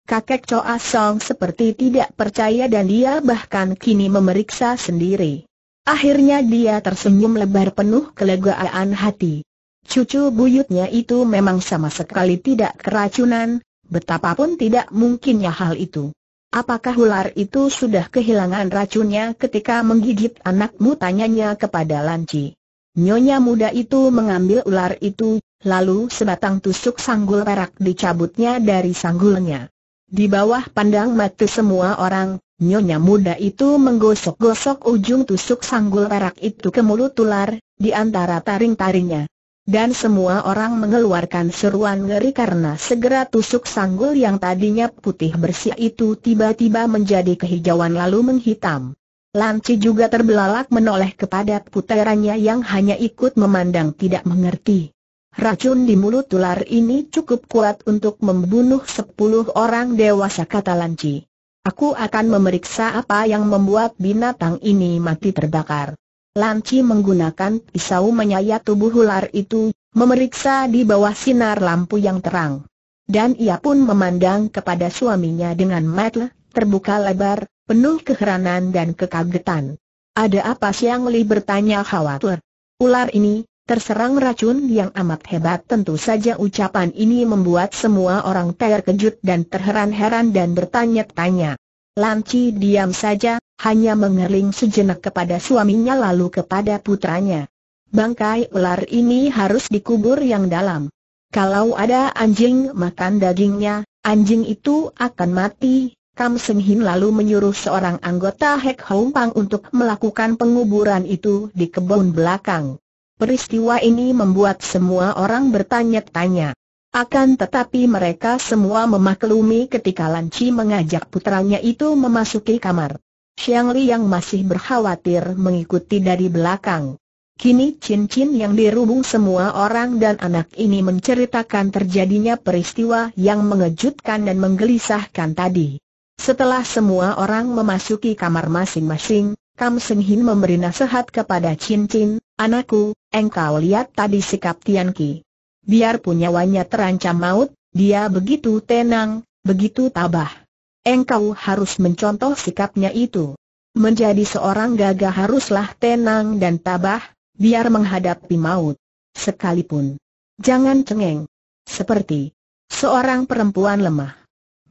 Kakek coa Song seperti tidak percaya dan dia bahkan kini memeriksa sendiri. Akhirnya dia tersenyum lebar penuh kelegaan hati. Cucu buyutnya itu memang sama sekali tidak keracunan, Betapapun tidak mungkinnya hal itu. Apakah ular itu sudah kehilangan racunnya ketika menggigit anakmu tanyanya kepada Lanci. Nyonya muda itu mengambil ular itu, lalu sebatang tusuk sanggul perak dicabutnya dari sanggulnya. Di bawah pandang mata semua orang, nyonya muda itu menggosok-gosok ujung tusuk sanggul perak itu ke mulut ular, di antara taring-taringnya dan semua orang mengeluarkan seruan ngeri karena segera tusuk sanggul yang tadinya putih bersih itu tiba-tiba menjadi kehijauan lalu menghitam. Lanci juga terbelalak menoleh kepada puterannya yang hanya ikut memandang tidak mengerti. Racun di mulut ular ini cukup kuat untuk membunuh sepuluh orang dewasa kata Lanci. Aku akan memeriksa apa yang membuat binatang ini mati terbakar. Lanci menggunakan pisau menyayat tubuh ular itu, memeriksa di bawah sinar lampu yang terang. Dan ia pun memandang kepada suaminya dengan mata terbuka lebar, penuh keheranan dan kekagetan. Ada apa Siang Li bertanya khawatir. Ular ini, Terserang racun yang amat hebat tentu saja ucapan ini membuat semua orang terkejut dan terheran-heran dan bertanya-tanya. Lanci diam saja, hanya mengerling sejenak kepada suaminya lalu kepada putranya. Bangkai ular ini harus dikubur yang dalam. Kalau ada anjing makan dagingnya, anjing itu akan mati. Kam Seng Hin lalu menyuruh seorang anggota Hek Hong Pang untuk melakukan penguburan itu di kebun belakang. Peristiwa ini membuat semua orang bertanya-tanya. Akan tetapi mereka semua memaklumi ketika Chi mengajak putranya itu memasuki kamar. Xiang Li yang masih berkhawatir mengikuti dari belakang. Kini cincin yang dirubung semua orang dan anak ini menceritakan terjadinya peristiwa yang mengejutkan dan menggelisahkan tadi. Setelah semua orang memasuki kamar masing-masing, Kam Seng Hin memberi nasihat kepada Cincin, anakku, engkau lihat tadi sikap Tian Ki. Biarpun nyawanya terancam maut, dia begitu tenang, begitu tabah engkau harus mencontoh sikapnya itu. Menjadi seorang gagah haruslah tenang dan tabah, biar menghadapi maut. Sekalipun. Jangan cengeng. Seperti seorang perempuan lemah.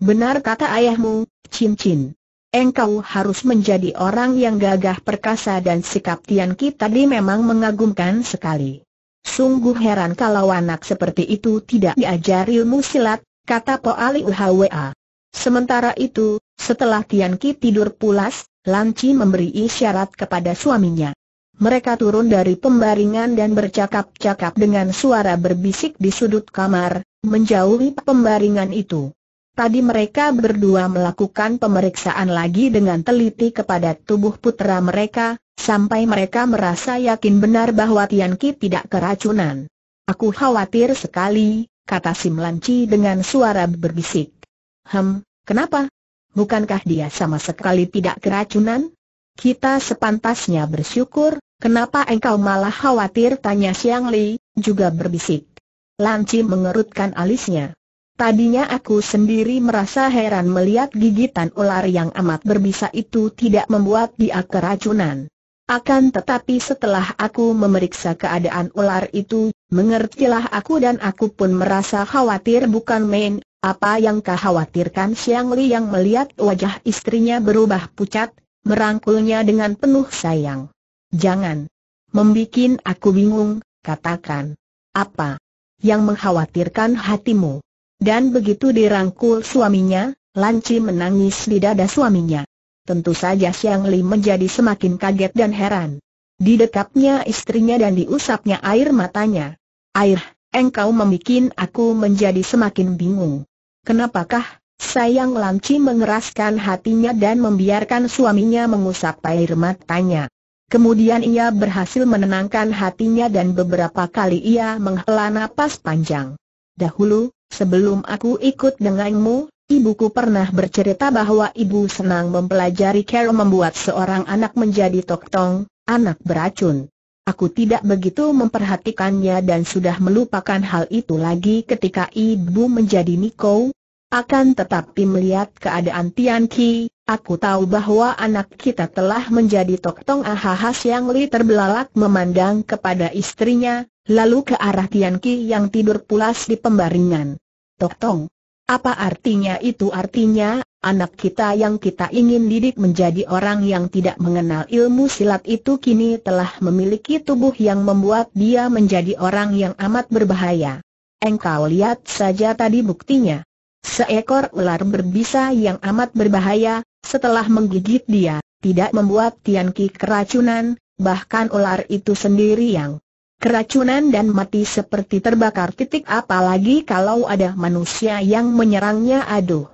Benar kata ayahmu, cincin. Engkau harus menjadi orang yang gagah perkasa dan sikap Tian Ki tadi memang mengagumkan sekali. Sungguh heran kalau anak seperti itu tidak diajari ilmu silat, kata Po Ali Uhwa. Sementara itu, setelah Tian Ki tidur pulas, Lan Chi memberi isyarat kepada suaminya. Mereka turun dari pembaringan dan bercakap-cakap dengan suara berbisik di sudut kamar, menjauhi pembaringan itu. Tadi mereka berdua melakukan pemeriksaan lagi dengan teliti kepada tubuh putra mereka, sampai mereka merasa yakin benar bahwa Tian Ki tidak keracunan. Aku khawatir sekali, kata Sim Lan Chi dengan suara berbisik. Hem, kenapa? Bukankah dia sama sekali tidak keracunan? Kita sepantasnya bersyukur, kenapa engkau malah khawatir tanya Siang Li, juga berbisik. Lanci mengerutkan alisnya. Tadinya aku sendiri merasa heran melihat gigitan ular yang amat berbisa itu tidak membuat dia keracunan. Akan tetapi setelah aku memeriksa keadaan ular itu, mengertilah aku dan aku pun merasa khawatir bukan main, apa yang kau khawatirkan Siang Li yang melihat wajah istrinya berubah pucat, merangkulnya dengan penuh sayang. Jangan. Membikin aku bingung, katakan. Apa? Yang mengkhawatirkan hatimu. Dan begitu dirangkul suaminya, Lanci menangis di dada suaminya. Tentu saja Siang Li menjadi semakin kaget dan heran. Di Didekapnya istrinya dan diusapnya air matanya. Air engkau membuat aku menjadi semakin bingung. Kenapakah, sayang Lamci mengeraskan hatinya dan membiarkan suaminya mengusap air matanya. Kemudian ia berhasil menenangkan hatinya dan beberapa kali ia menghela napas panjang. Dahulu, sebelum aku ikut denganmu, ibuku pernah bercerita bahwa ibu senang mempelajari cara membuat seorang anak menjadi toktong, anak beracun. Aku tidak begitu memperhatikannya dan sudah melupakan hal itu lagi ketika ibu menjadi Niko. Akan tetapi melihat keadaan Tian Ki, aku tahu bahwa anak kita telah menjadi toktong ahahas yang li terbelalak memandang kepada istrinya, lalu ke arah Tian Ki yang tidur pulas di pembaringan. Toktong. Apa artinya itu artinya, Anak kita yang kita ingin didik menjadi orang yang tidak mengenal ilmu silat itu kini telah memiliki tubuh yang membuat dia menjadi orang yang amat berbahaya. Engkau lihat saja tadi buktinya. Seekor ular berbisa yang amat berbahaya, setelah menggigit dia, tidak membuat Tian Ki keracunan, bahkan ular itu sendiri yang keracunan dan mati seperti terbakar titik apalagi kalau ada manusia yang menyerangnya aduh.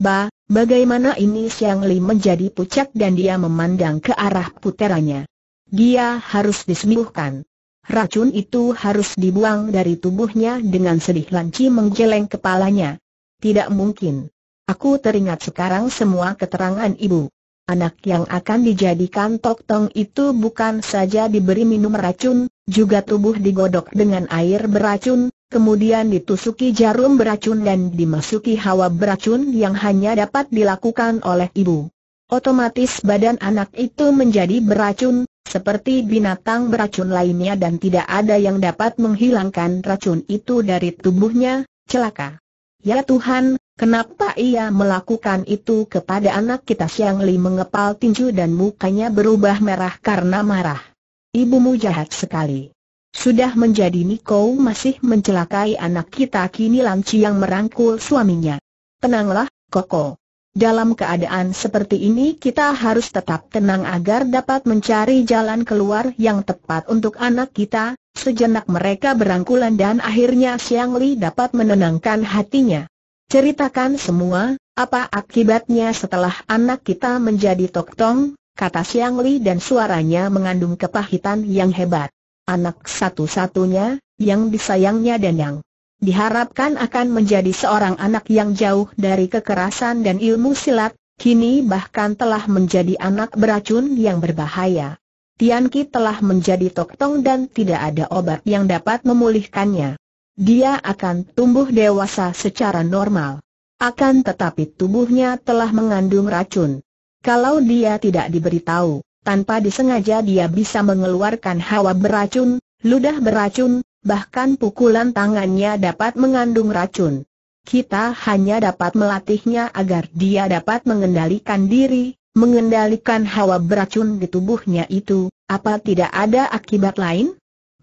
Bah, Bagaimana ini Siang Li menjadi pucat dan dia memandang ke arah puteranya. Dia harus disembuhkan. Racun itu harus dibuang dari tubuhnya dengan sedih Lanci menggeleng kepalanya. Tidak mungkin. Aku teringat sekarang semua keterangan ibu. Anak yang akan dijadikan Tok Tong itu bukan saja diberi minum racun, juga tubuh digodok dengan air beracun, kemudian ditusuki jarum beracun dan dimasuki hawa beracun yang hanya dapat dilakukan oleh ibu. Otomatis badan anak itu menjadi beracun, seperti binatang beracun lainnya dan tidak ada yang dapat menghilangkan racun itu dari tubuhnya, celaka. Ya Tuhan, Kenapa ia melakukan itu kepada anak kita Siang Li mengepal tinju dan mukanya berubah merah karena marah. Ibumu jahat sekali. Sudah menjadi Niko masih mencelakai anak kita kini Langci yang merangkul suaminya. Tenanglah, Koko. Dalam keadaan seperti ini kita harus tetap tenang agar dapat mencari jalan keluar yang tepat untuk anak kita. Sejenak mereka berangkulan dan akhirnya Xiang Li dapat menenangkan hatinya. Ceritakan semua, apa akibatnya setelah anak kita menjadi tok tong? kata Xiang Li dan suaranya mengandung kepahitan yang hebat anak satu-satunya, yang disayangnya dan yang Diharapkan akan menjadi seorang anak yang jauh dari kekerasan dan ilmu silat, kini bahkan telah menjadi anak beracun yang berbahaya. Tianqi telah menjadi toktong dan tidak ada obat yang dapat memulihkannya. Dia akan tumbuh dewasa secara normal. Akan tetapi tubuhnya telah mengandung racun. Kalau dia tidak diberitahu, tanpa disengaja dia bisa mengeluarkan hawa beracun, ludah beracun, bahkan pukulan tangannya dapat mengandung racun. Kita hanya dapat melatihnya agar dia dapat mengendalikan diri, mengendalikan hawa beracun di tubuhnya itu, apa tidak ada akibat lain?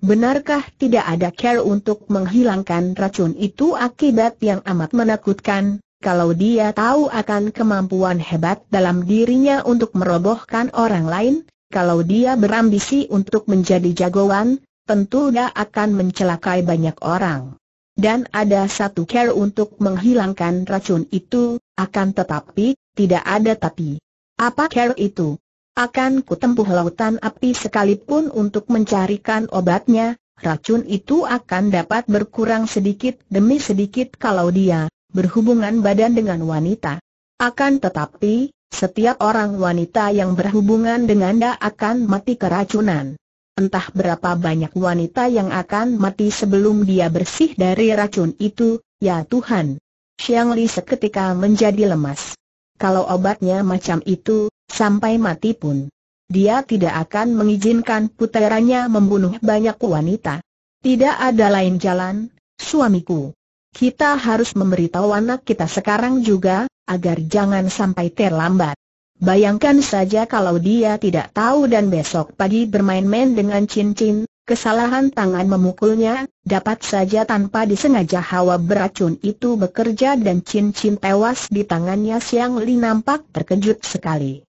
Benarkah tidak ada care untuk menghilangkan racun itu akibat yang amat menakutkan? kalau dia tahu akan kemampuan hebat dalam dirinya untuk merobohkan orang lain, kalau dia berambisi untuk menjadi jagoan, tentu dia akan mencelakai banyak orang. Dan ada satu care untuk menghilangkan racun itu, akan tetapi, tidak ada tapi. Apa care itu? Akan kutempuh lautan api sekalipun untuk mencarikan obatnya, racun itu akan dapat berkurang sedikit demi sedikit kalau dia berhubungan badan dengan wanita. Akan tetapi, setiap orang wanita yang berhubungan dengan Anda akan mati keracunan. Entah berapa banyak wanita yang akan mati sebelum dia bersih dari racun itu, ya Tuhan. Xiang Li seketika menjadi lemas. Kalau obatnya macam itu, sampai mati pun. Dia tidak akan mengizinkan puteranya membunuh banyak wanita. Tidak ada lain jalan, suamiku. Kita harus memberitahu anak kita sekarang juga, agar jangan sampai terlambat. Bayangkan saja kalau dia tidak tahu dan besok pagi bermain-main dengan cincin, kesalahan tangan memukulnya, dapat saja tanpa disengaja hawa beracun itu bekerja dan cincin tewas di tangannya Siang Li nampak terkejut sekali.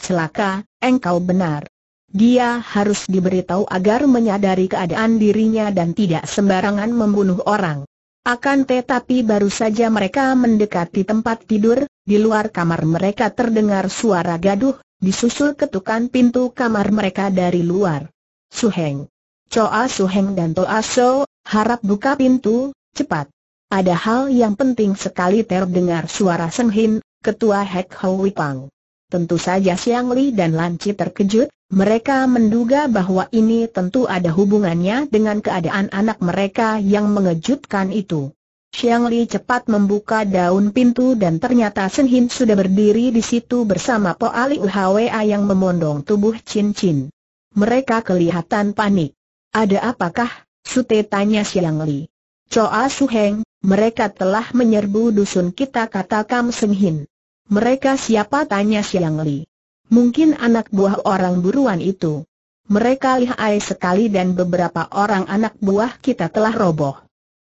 Celaka, engkau benar. Dia harus diberitahu agar menyadari keadaan dirinya dan tidak sembarangan membunuh orang. Akan tetapi baru saja mereka mendekati tempat tidur, di luar kamar mereka terdengar suara gaduh, disusul ketukan pintu kamar mereka dari luar. Suheng. Choa Suheng dan Toa So, harap buka pintu, cepat. Ada hal yang penting sekali terdengar suara Seng ketua Hek Hoi Pang. Tentu saja Siang Li dan Lanci terkejut, mereka menduga bahwa ini tentu ada hubungannya dengan keadaan anak mereka yang mengejutkan itu. Xiang Li cepat membuka daun pintu dan ternyata Sen Hin sudah berdiri di situ bersama Po Ali Uhwa yang memondong tubuh Chin Chin. Mereka kelihatan panik. Ada apakah? Sute tanya Xiang Li. Choa Heng, mereka telah menyerbu dusun kita kata Kam Sen Hin. Mereka siapa tanya Xiang Li. Mungkin anak buah orang buruan itu. Mereka lihai sekali dan beberapa orang anak buah kita telah roboh.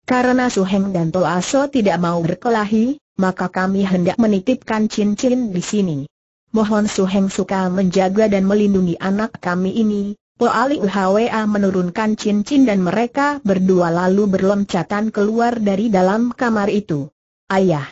Karena Suheng dan Toaso tidak mau berkelahi, maka kami hendak menitipkan cincin di sini. Mohon Suheng suka menjaga dan melindungi anak kami ini. Po Ali Hwa menurunkan cincin dan mereka berdua lalu berloncatan keluar dari dalam kamar itu. Ayah,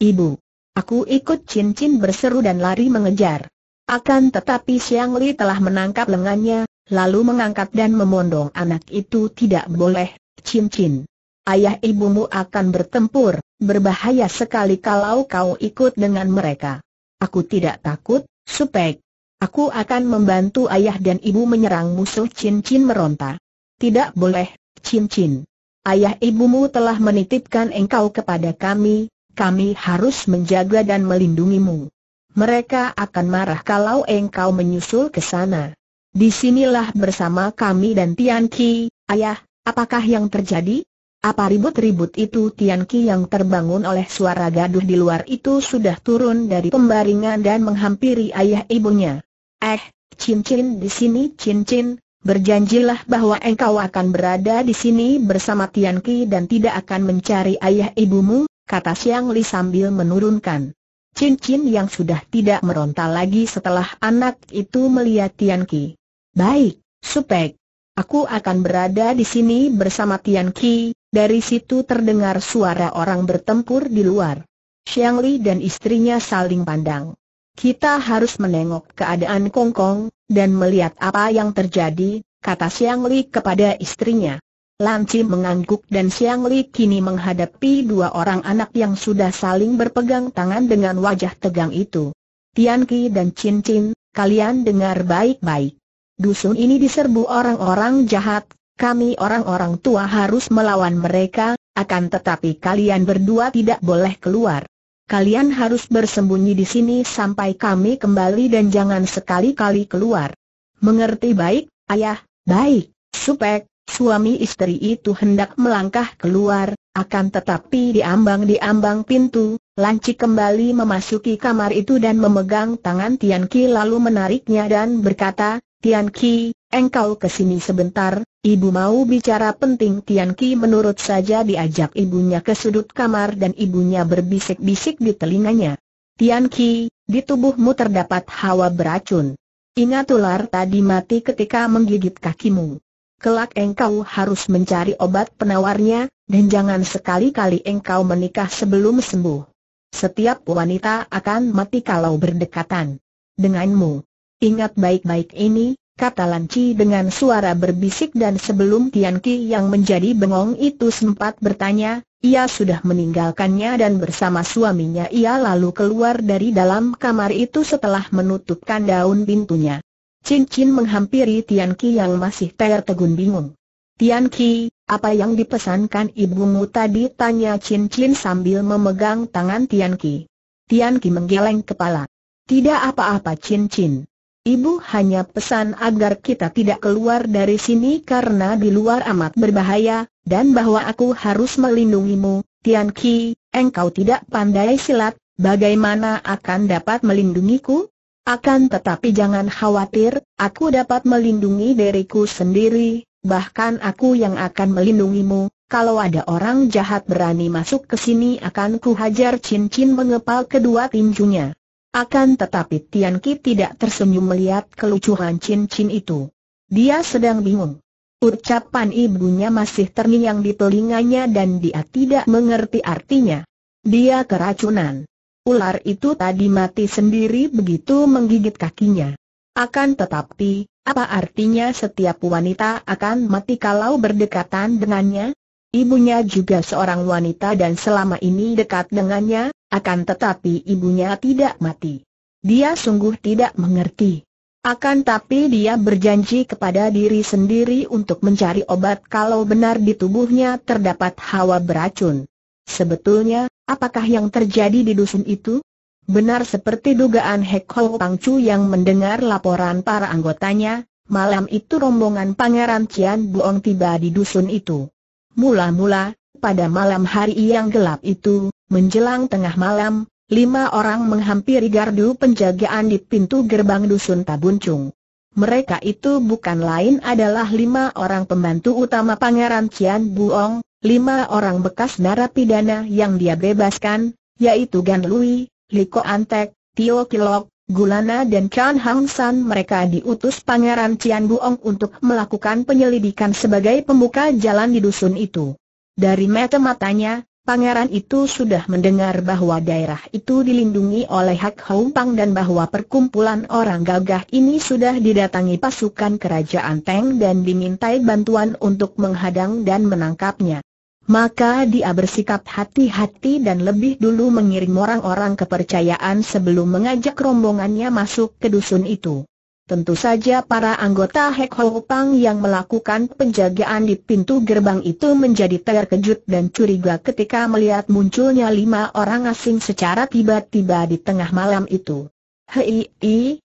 ibu, aku ikut cincin berseru dan lari mengejar. Akan tetapi Siang Li telah menangkap lengannya, lalu mengangkat dan memondong anak itu tidak boleh, cincin. Ayah ibumu akan bertempur, berbahaya sekali kalau kau ikut dengan mereka. Aku tidak takut, supek. Aku akan membantu ayah dan ibu menyerang musuh cincin meronta. Tidak boleh, cincin. Ayah ibumu telah menitipkan engkau kepada kami, kami harus menjaga dan melindungimu mereka akan marah kalau engkau menyusul ke sana. Disinilah bersama kami dan Tian Ki, ayah, apakah yang terjadi? Apa ribut-ribut itu Tian Ki yang terbangun oleh suara gaduh di luar itu sudah turun dari pembaringan dan menghampiri ayah ibunya. Eh, cincin di sini cincin, berjanjilah bahwa engkau akan berada di sini bersama Tian Ki dan tidak akan mencari ayah ibumu, kata Xiang Li sambil menurunkan cincin yang sudah tidak meronta lagi setelah anak itu melihat Tian Ki. Baik, Supek. Aku akan berada di sini bersama Tian Ki, dari situ terdengar suara orang bertempur di luar. Xiang Li dan istrinya saling pandang. Kita harus menengok keadaan Kong Kong dan melihat apa yang terjadi, kata Xiang Li kepada istrinya. Chi mengangguk dan Siang Li kini menghadapi dua orang anak yang sudah saling berpegang tangan dengan wajah tegang itu. Tian Ki dan Chin Chin, kalian dengar baik-baik. Dusun ini diserbu orang-orang jahat, kami orang-orang tua harus melawan mereka, akan tetapi kalian berdua tidak boleh keluar. Kalian harus bersembunyi di sini sampai kami kembali dan jangan sekali-kali keluar. Mengerti baik, ayah, baik, supek, Suami istri itu hendak melangkah keluar, akan tetapi diambang-diambang pintu, Lanci kembali memasuki kamar itu dan memegang tangan Tian Ki lalu menariknya dan berkata, Tian Ki, engkau kesini sebentar, ibu mau bicara penting Tian Ki menurut saja diajak ibunya ke sudut kamar dan ibunya berbisik-bisik di telinganya. Tian Ki, di tubuhmu terdapat hawa beracun. Ingat ular tadi mati ketika menggigit kakimu kelak engkau harus mencari obat penawarnya, dan jangan sekali-kali engkau menikah sebelum sembuh. Setiap wanita akan mati kalau berdekatan denganmu. Ingat baik-baik ini, kata Lanci dengan suara berbisik dan sebelum Tianqi yang menjadi bengong itu sempat bertanya, ia sudah meninggalkannya dan bersama suaminya ia lalu keluar dari dalam kamar itu setelah menutupkan daun pintunya. Cincin menghampiri Tian Ki yang masih tertegun bingung. Tian Ki, apa yang dipesankan ibumu tadi? Tanya Cincin sambil memegang tangan Tian Ki. Tian Ki menggeleng kepala. Tidak apa-apa Cincin. Ibu hanya pesan agar kita tidak keluar dari sini karena di luar amat berbahaya, dan bahwa aku harus melindungimu, Tian Ki, engkau tidak pandai silat, bagaimana akan dapat melindungiku? Akan tetapi jangan khawatir, aku dapat melindungi diriku sendiri, bahkan aku yang akan melindungimu. Kalau ada orang jahat berani masuk ke sini akan kuhajar cincin mengepal kedua tinjunya. Akan tetapi Tian Ki tidak tersenyum melihat kelucuhan cincin itu. Dia sedang bingung. Ucapan ibunya masih terngiang di telinganya dan dia tidak mengerti artinya. Dia keracunan ular itu tadi mati sendiri begitu menggigit kakinya. Akan tetapi, apa artinya setiap wanita akan mati kalau berdekatan dengannya? Ibunya juga seorang wanita dan selama ini dekat dengannya, akan tetapi ibunya tidak mati. Dia sungguh tidak mengerti. Akan tapi dia berjanji kepada diri sendiri untuk mencari obat kalau benar di tubuhnya terdapat hawa beracun. Sebetulnya, apakah yang terjadi di dusun itu? Benar seperti dugaan Hek Pangcu yang mendengar laporan para anggotanya, malam itu rombongan Pangeran Cian Buong tiba di dusun itu. Mula-mula, pada malam hari yang gelap itu, menjelang tengah malam, lima orang menghampiri gardu penjagaan di pintu gerbang dusun Tabuncung. Mereka itu bukan lain adalah lima orang pembantu utama Pangeran Cian Buong, lima orang bekas narapidana yang dia bebaskan, yaitu Gan Lui, Liko Antek, Tio Kilok, Gulana dan Chan Hang San mereka diutus Pangeran Cian Buong untuk melakukan penyelidikan sebagai pembuka jalan di dusun itu. Dari mata-matanya, Pangeran itu sudah mendengar bahwa daerah itu dilindungi oleh Hak Haumpang dan bahwa perkumpulan orang gagah ini sudah didatangi pasukan kerajaan Teng dan dimintai bantuan untuk menghadang dan menangkapnya maka dia bersikap hati-hati dan lebih dulu mengirim orang-orang kepercayaan sebelum mengajak rombongannya masuk ke dusun itu. Tentu saja para anggota Hek Ho Pang yang melakukan penjagaan di pintu gerbang itu menjadi terkejut dan curiga ketika melihat munculnya lima orang asing secara tiba-tiba di tengah malam itu. Hei,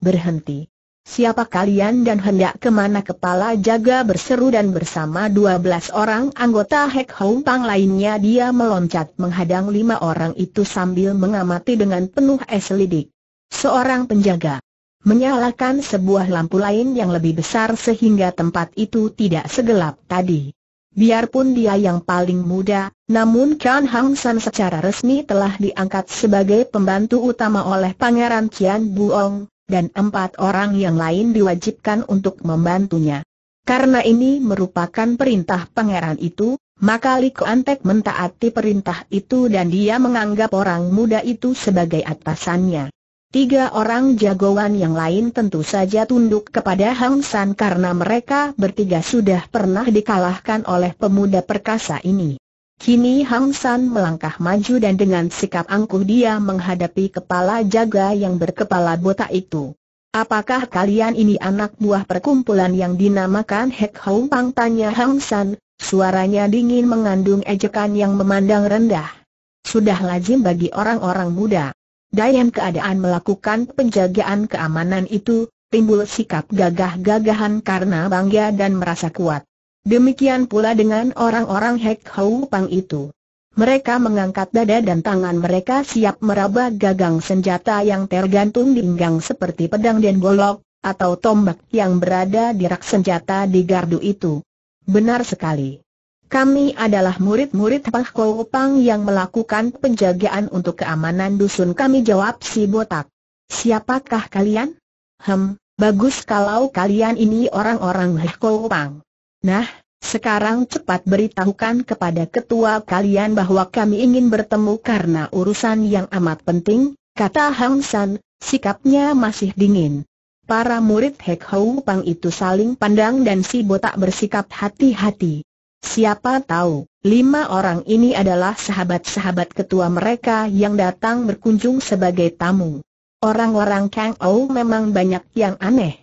berhenti. Siapa kalian dan hendak kemana kepala jaga berseru dan bersama 12 orang anggota Hek Hong Pang lainnya dia meloncat menghadang lima orang itu sambil mengamati dengan penuh eselidik. Seorang penjaga menyalakan sebuah lampu lain yang lebih besar sehingga tempat itu tidak segelap tadi. Biarpun dia yang paling muda, namun Kan Hang San secara resmi telah diangkat sebagai pembantu utama oleh Pangeran Qian Buong, dan empat orang yang lain diwajibkan untuk membantunya. Karena ini merupakan perintah pangeran itu, maka Liko Antek mentaati perintah itu dan dia menganggap orang muda itu sebagai atasannya. Tiga orang jagoan yang lain tentu saja tunduk kepada Hang San karena mereka bertiga sudah pernah dikalahkan oleh pemuda perkasa ini. Kini Hang San melangkah maju dan dengan sikap angkuh dia menghadapi kepala jaga yang berkepala botak itu. Apakah kalian ini anak buah perkumpulan yang dinamakan Hek Hou Pang? Tanya Hang San, suaranya dingin mengandung ejekan yang memandang rendah. Sudah lazim bagi orang-orang muda. Dayan keadaan melakukan penjagaan keamanan itu, timbul sikap gagah-gagahan karena bangga dan merasa kuat. Demikian pula dengan orang-orang Hek Hau Pang itu. Mereka mengangkat dada dan tangan mereka siap meraba gagang senjata yang tergantung di pinggang seperti pedang dan golok, atau tombak yang berada di rak senjata di gardu itu. Benar sekali. Kami adalah murid-murid Pak Pang yang melakukan penjagaan untuk keamanan dusun kami jawab si botak. Siapakah kalian? Hem, bagus kalau kalian ini orang-orang Pak Pang. Nah, sekarang cepat beritahukan kepada ketua kalian bahwa kami ingin bertemu karena urusan yang amat penting, kata Hang San, sikapnya masih dingin. Para murid Hek Hou Pang itu saling pandang dan si botak bersikap hati-hati. Siapa tahu, lima orang ini adalah sahabat-sahabat ketua mereka yang datang berkunjung sebagai tamu. Orang-orang Kang Ou memang banyak yang aneh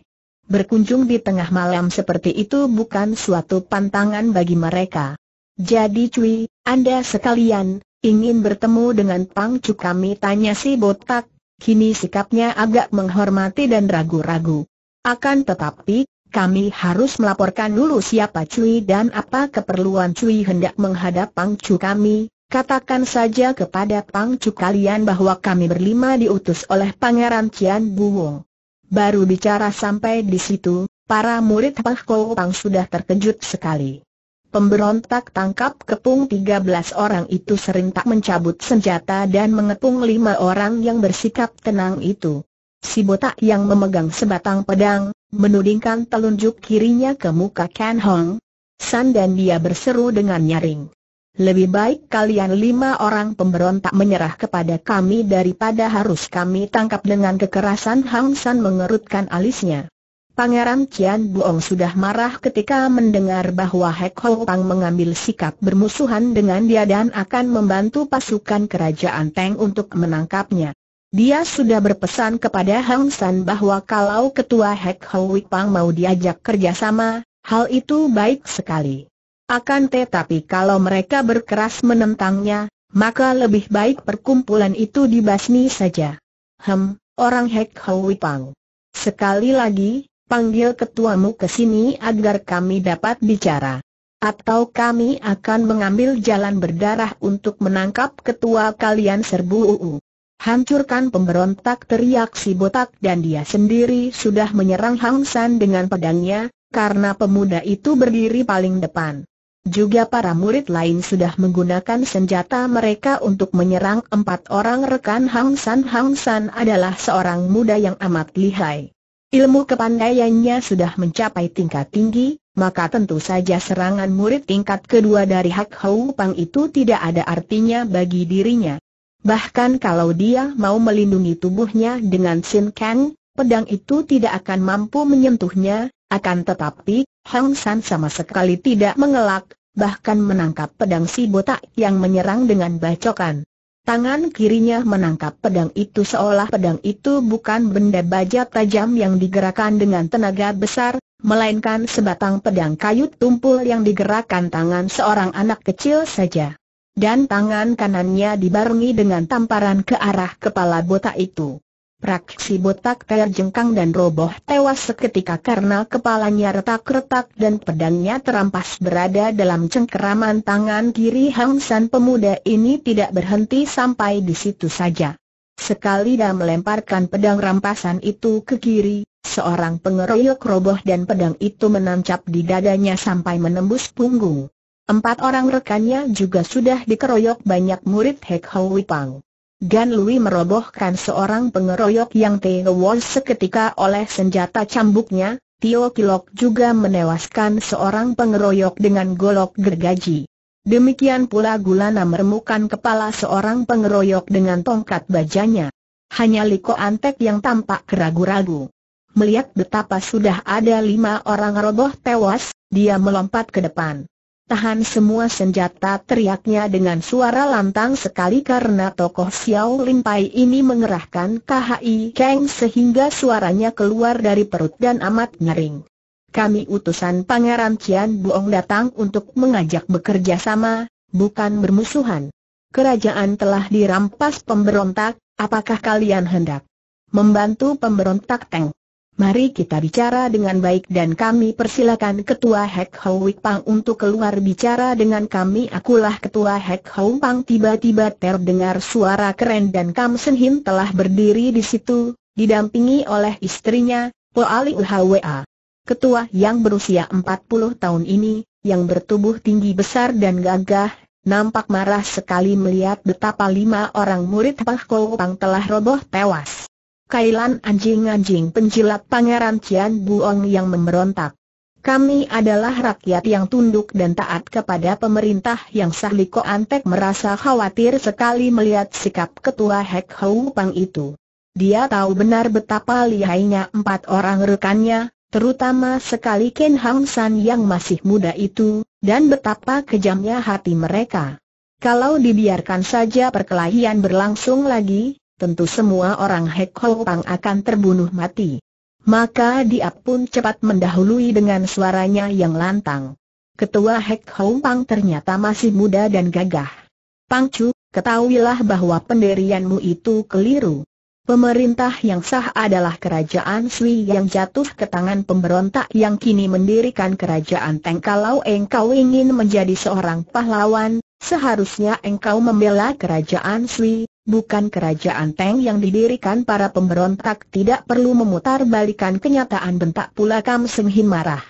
berkunjung di tengah malam seperti itu bukan suatu pantangan bagi mereka. Jadi cuy, Anda sekalian, ingin bertemu dengan pangcu kami tanya si botak, kini sikapnya agak menghormati dan ragu-ragu. Akan tetapi, kami harus melaporkan dulu siapa cuy dan apa keperluan cuy hendak menghadap pangcu kami, Katakan saja kepada Pangcu kalian bahwa kami berlima diutus oleh Pangeran Cian Buwong. Baru bicara sampai di situ, para murid Pak Pang sudah terkejut sekali. Pemberontak tangkap kepung 13 orang itu serentak mencabut senjata dan mengepung lima orang yang bersikap tenang itu. Si botak yang memegang sebatang pedang, menudingkan telunjuk kirinya ke muka Ken Hong. San dan dia berseru dengan nyaring. Lebih baik kalian lima orang pemberontak menyerah kepada kami daripada harus kami tangkap dengan kekerasan Hang San mengerutkan alisnya. Pangeran Cian Buong sudah marah ketika mendengar bahwa Hek Ho Pang mengambil sikap bermusuhan dengan dia dan akan membantu pasukan kerajaan Teng untuk menangkapnya. Dia sudah berpesan kepada Hang San bahwa kalau ketua Hek Ho Pang mau diajak kerjasama, hal itu baik sekali. Akan tetapi kalau mereka berkeras menentangnya, maka lebih baik perkumpulan itu dibasmi saja. Hem, orang Hek Hoi Pang. Sekali lagi, panggil ketuamu ke sini agar kami dapat bicara. Atau kami akan mengambil jalan berdarah untuk menangkap ketua kalian serbu UU. Hancurkan pemberontak teriak si botak dan dia sendiri sudah menyerang Hang San dengan pedangnya, karena pemuda itu berdiri paling depan juga para murid lain sudah menggunakan senjata mereka untuk menyerang empat orang rekan Hang San. Hang San adalah seorang muda yang amat lihai. Ilmu kepandaiannya sudah mencapai tingkat tinggi, maka tentu saja serangan murid tingkat kedua dari Hak Hou Pang itu tidak ada artinya bagi dirinya. Bahkan kalau dia mau melindungi tubuhnya dengan Sin Kang, pedang itu tidak akan mampu menyentuhnya, akan tetapi, Hang San sama sekali tidak mengelak, bahkan menangkap pedang si botak yang menyerang dengan bacokan. Tangan kirinya menangkap pedang itu seolah pedang itu bukan benda baja tajam yang digerakkan dengan tenaga besar, melainkan sebatang pedang kayu tumpul yang digerakkan tangan seorang anak kecil saja. Dan tangan kanannya dibarengi dengan tamparan ke arah kepala botak itu. Praksi botak terjengkang dan roboh tewas seketika karena kepalanya retak-retak dan pedangnya terampas berada dalam cengkeraman tangan kiri Hang San pemuda ini tidak berhenti sampai di situ saja. Sekali dia melemparkan pedang rampasan itu ke kiri, seorang pengeroyok roboh dan pedang itu menancap di dadanya sampai menembus punggung. Empat orang rekannya juga sudah dikeroyok banyak murid Hek Hau Wipang. Gan Lui merobohkan seorang pengeroyok yang tewas seketika oleh senjata cambuknya, Tio Kilok juga menewaskan seorang pengeroyok dengan golok gergaji. Demikian pula Gulana meremukan kepala seorang pengeroyok dengan tongkat bajanya. Hanya Liko Antek yang tampak keragu-ragu. Melihat betapa sudah ada lima orang roboh tewas, dia melompat ke depan. Tahan semua senjata teriaknya dengan suara lantang sekali karena tokoh Xiao Lin Pai ini mengerahkan KHI Kang sehingga suaranya keluar dari perut dan amat ngering. Kami utusan Pangeran Cian Buong datang untuk mengajak bekerja sama, bukan bermusuhan. Kerajaan telah dirampas pemberontak, apakah kalian hendak membantu pemberontak Teng? Mari kita bicara dengan baik dan kami persilakan Ketua Hek Hau Wik Pang untuk keluar bicara dengan kami. Akulah Ketua Hek Hau Pang tiba-tiba terdengar suara keren dan Kam Sen Hin telah berdiri di situ, didampingi oleh istrinya, Po Ali Uhwa. Ketua yang berusia 40 tahun ini, yang bertubuh tinggi besar dan gagah, nampak marah sekali melihat betapa lima orang murid Pak Pang telah roboh tewas. Kailan anjing-anjing penjilat Pangeran Cian Buong yang memberontak. Kami adalah rakyat yang tunduk dan taat kepada pemerintah yang sah Liko Antek merasa khawatir sekali melihat sikap ketua Hek Hou Pang itu. Dia tahu benar betapa lihainya empat orang rekannya, terutama sekali Ken Hang San yang masih muda itu, dan betapa kejamnya hati mereka. Kalau dibiarkan saja perkelahian berlangsung lagi, tentu semua orang Hek Ho Pang akan terbunuh mati. Maka dia pun cepat mendahului dengan suaranya yang lantang. Ketua Hek Ho Pang ternyata masih muda dan gagah. Pang Chu, ketahuilah bahwa pendirianmu itu keliru. Pemerintah yang sah adalah kerajaan Sui yang jatuh ke tangan pemberontak yang kini mendirikan kerajaan Teng. Kalau engkau ingin menjadi seorang pahlawan, seharusnya engkau membela kerajaan Sui, bukan kerajaan Teng yang didirikan para pemberontak tidak perlu memutar balikan kenyataan bentak pula Kam Seng Hin marah.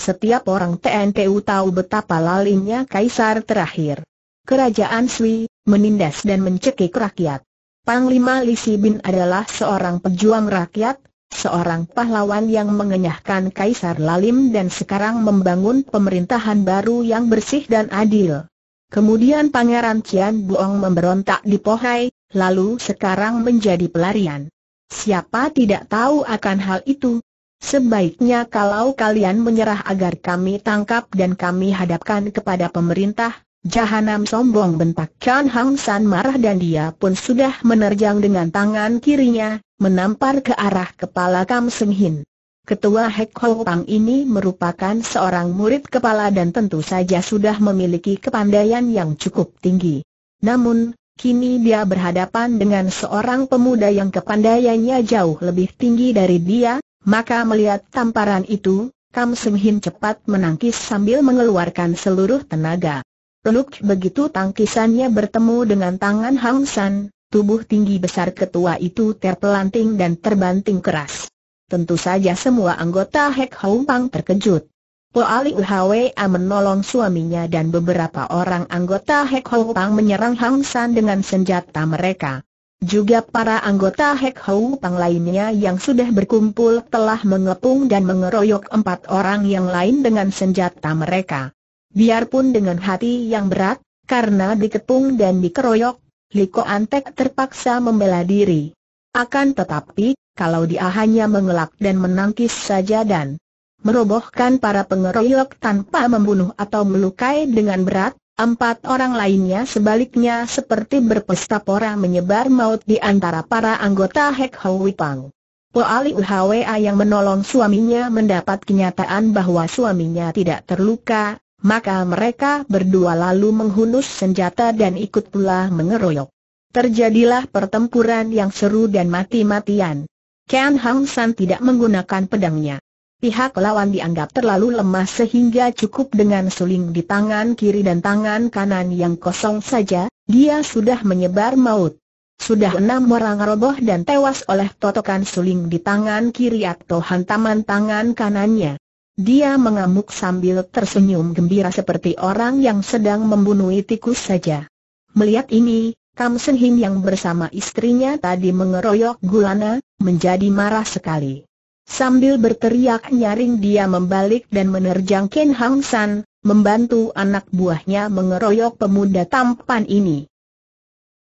Setiap orang TNTU tahu betapa lalimnya kaisar terakhir. Kerajaan Sui, menindas dan mencekik rakyat. Panglima Li Si Bin adalah seorang pejuang rakyat, seorang pahlawan yang mengenyahkan Kaisar Lalim dan sekarang membangun pemerintahan baru yang bersih dan adil. Kemudian Pangeran Cian Buong memberontak di Pohai, lalu sekarang menjadi pelarian. Siapa tidak tahu akan hal itu? Sebaiknya kalau kalian menyerah agar kami tangkap dan kami hadapkan kepada pemerintah, Jahanam sombong bentak Chan Hang San marah dan dia pun sudah menerjang dengan tangan kirinya, menampar ke arah kepala Kam Seng Hin. Ketua Hek Hong Pang ini merupakan seorang murid kepala dan tentu saja sudah memiliki kepandaian yang cukup tinggi. Namun, kini dia berhadapan dengan seorang pemuda yang kepandaiannya jauh lebih tinggi dari dia, maka melihat tamparan itu, Kam Seng Hin cepat menangkis sambil mengeluarkan seluruh tenaga. Peluk begitu tangkisannya bertemu dengan tangan Hang San, Tubuh tinggi besar ketua itu terpelanting dan terbanting keras. Tentu saja semua anggota Hek Hong Pang terkejut. Po Ali Uhwa menolong suaminya dan beberapa orang anggota Hek Hong Pang menyerang Hang San dengan senjata mereka. Juga para anggota Hek Hong Pang lainnya yang sudah berkumpul telah mengepung dan mengeroyok empat orang yang lain dengan senjata mereka. Biarpun dengan hati yang berat, karena dikepung dan dikeroyok, Liko Antek terpaksa membela diri. Akan tetapi, kalau dia hanya mengelak dan menangkis saja dan merobohkan para pengeroyok tanpa membunuh atau melukai dengan berat, Empat orang lainnya sebaliknya seperti berpesta pora menyebar maut di antara para anggota Hek Hoi Pang. Po Ali Uhwa yang menolong suaminya mendapat kenyataan bahwa suaminya tidak terluka, maka mereka berdua lalu menghunus senjata dan ikut pula mengeroyok. Terjadilah pertempuran yang seru dan mati-matian. Ken Hang San tidak menggunakan pedangnya. Pihak lawan dianggap terlalu lemah sehingga cukup dengan suling di tangan kiri dan tangan kanan yang kosong saja, dia sudah menyebar maut. Sudah enam orang roboh dan tewas oleh totokan suling di tangan kiri atau hantaman tangan kanannya. Dia mengamuk sambil tersenyum gembira seperti orang yang sedang membunuh tikus saja. Melihat ini, Kam Sen Hin yang bersama istrinya tadi mengeroyok Gulana, menjadi marah sekali. Sambil berteriak nyaring dia membalik dan menerjang Ken Hang San, membantu anak buahnya mengeroyok pemuda tampan ini.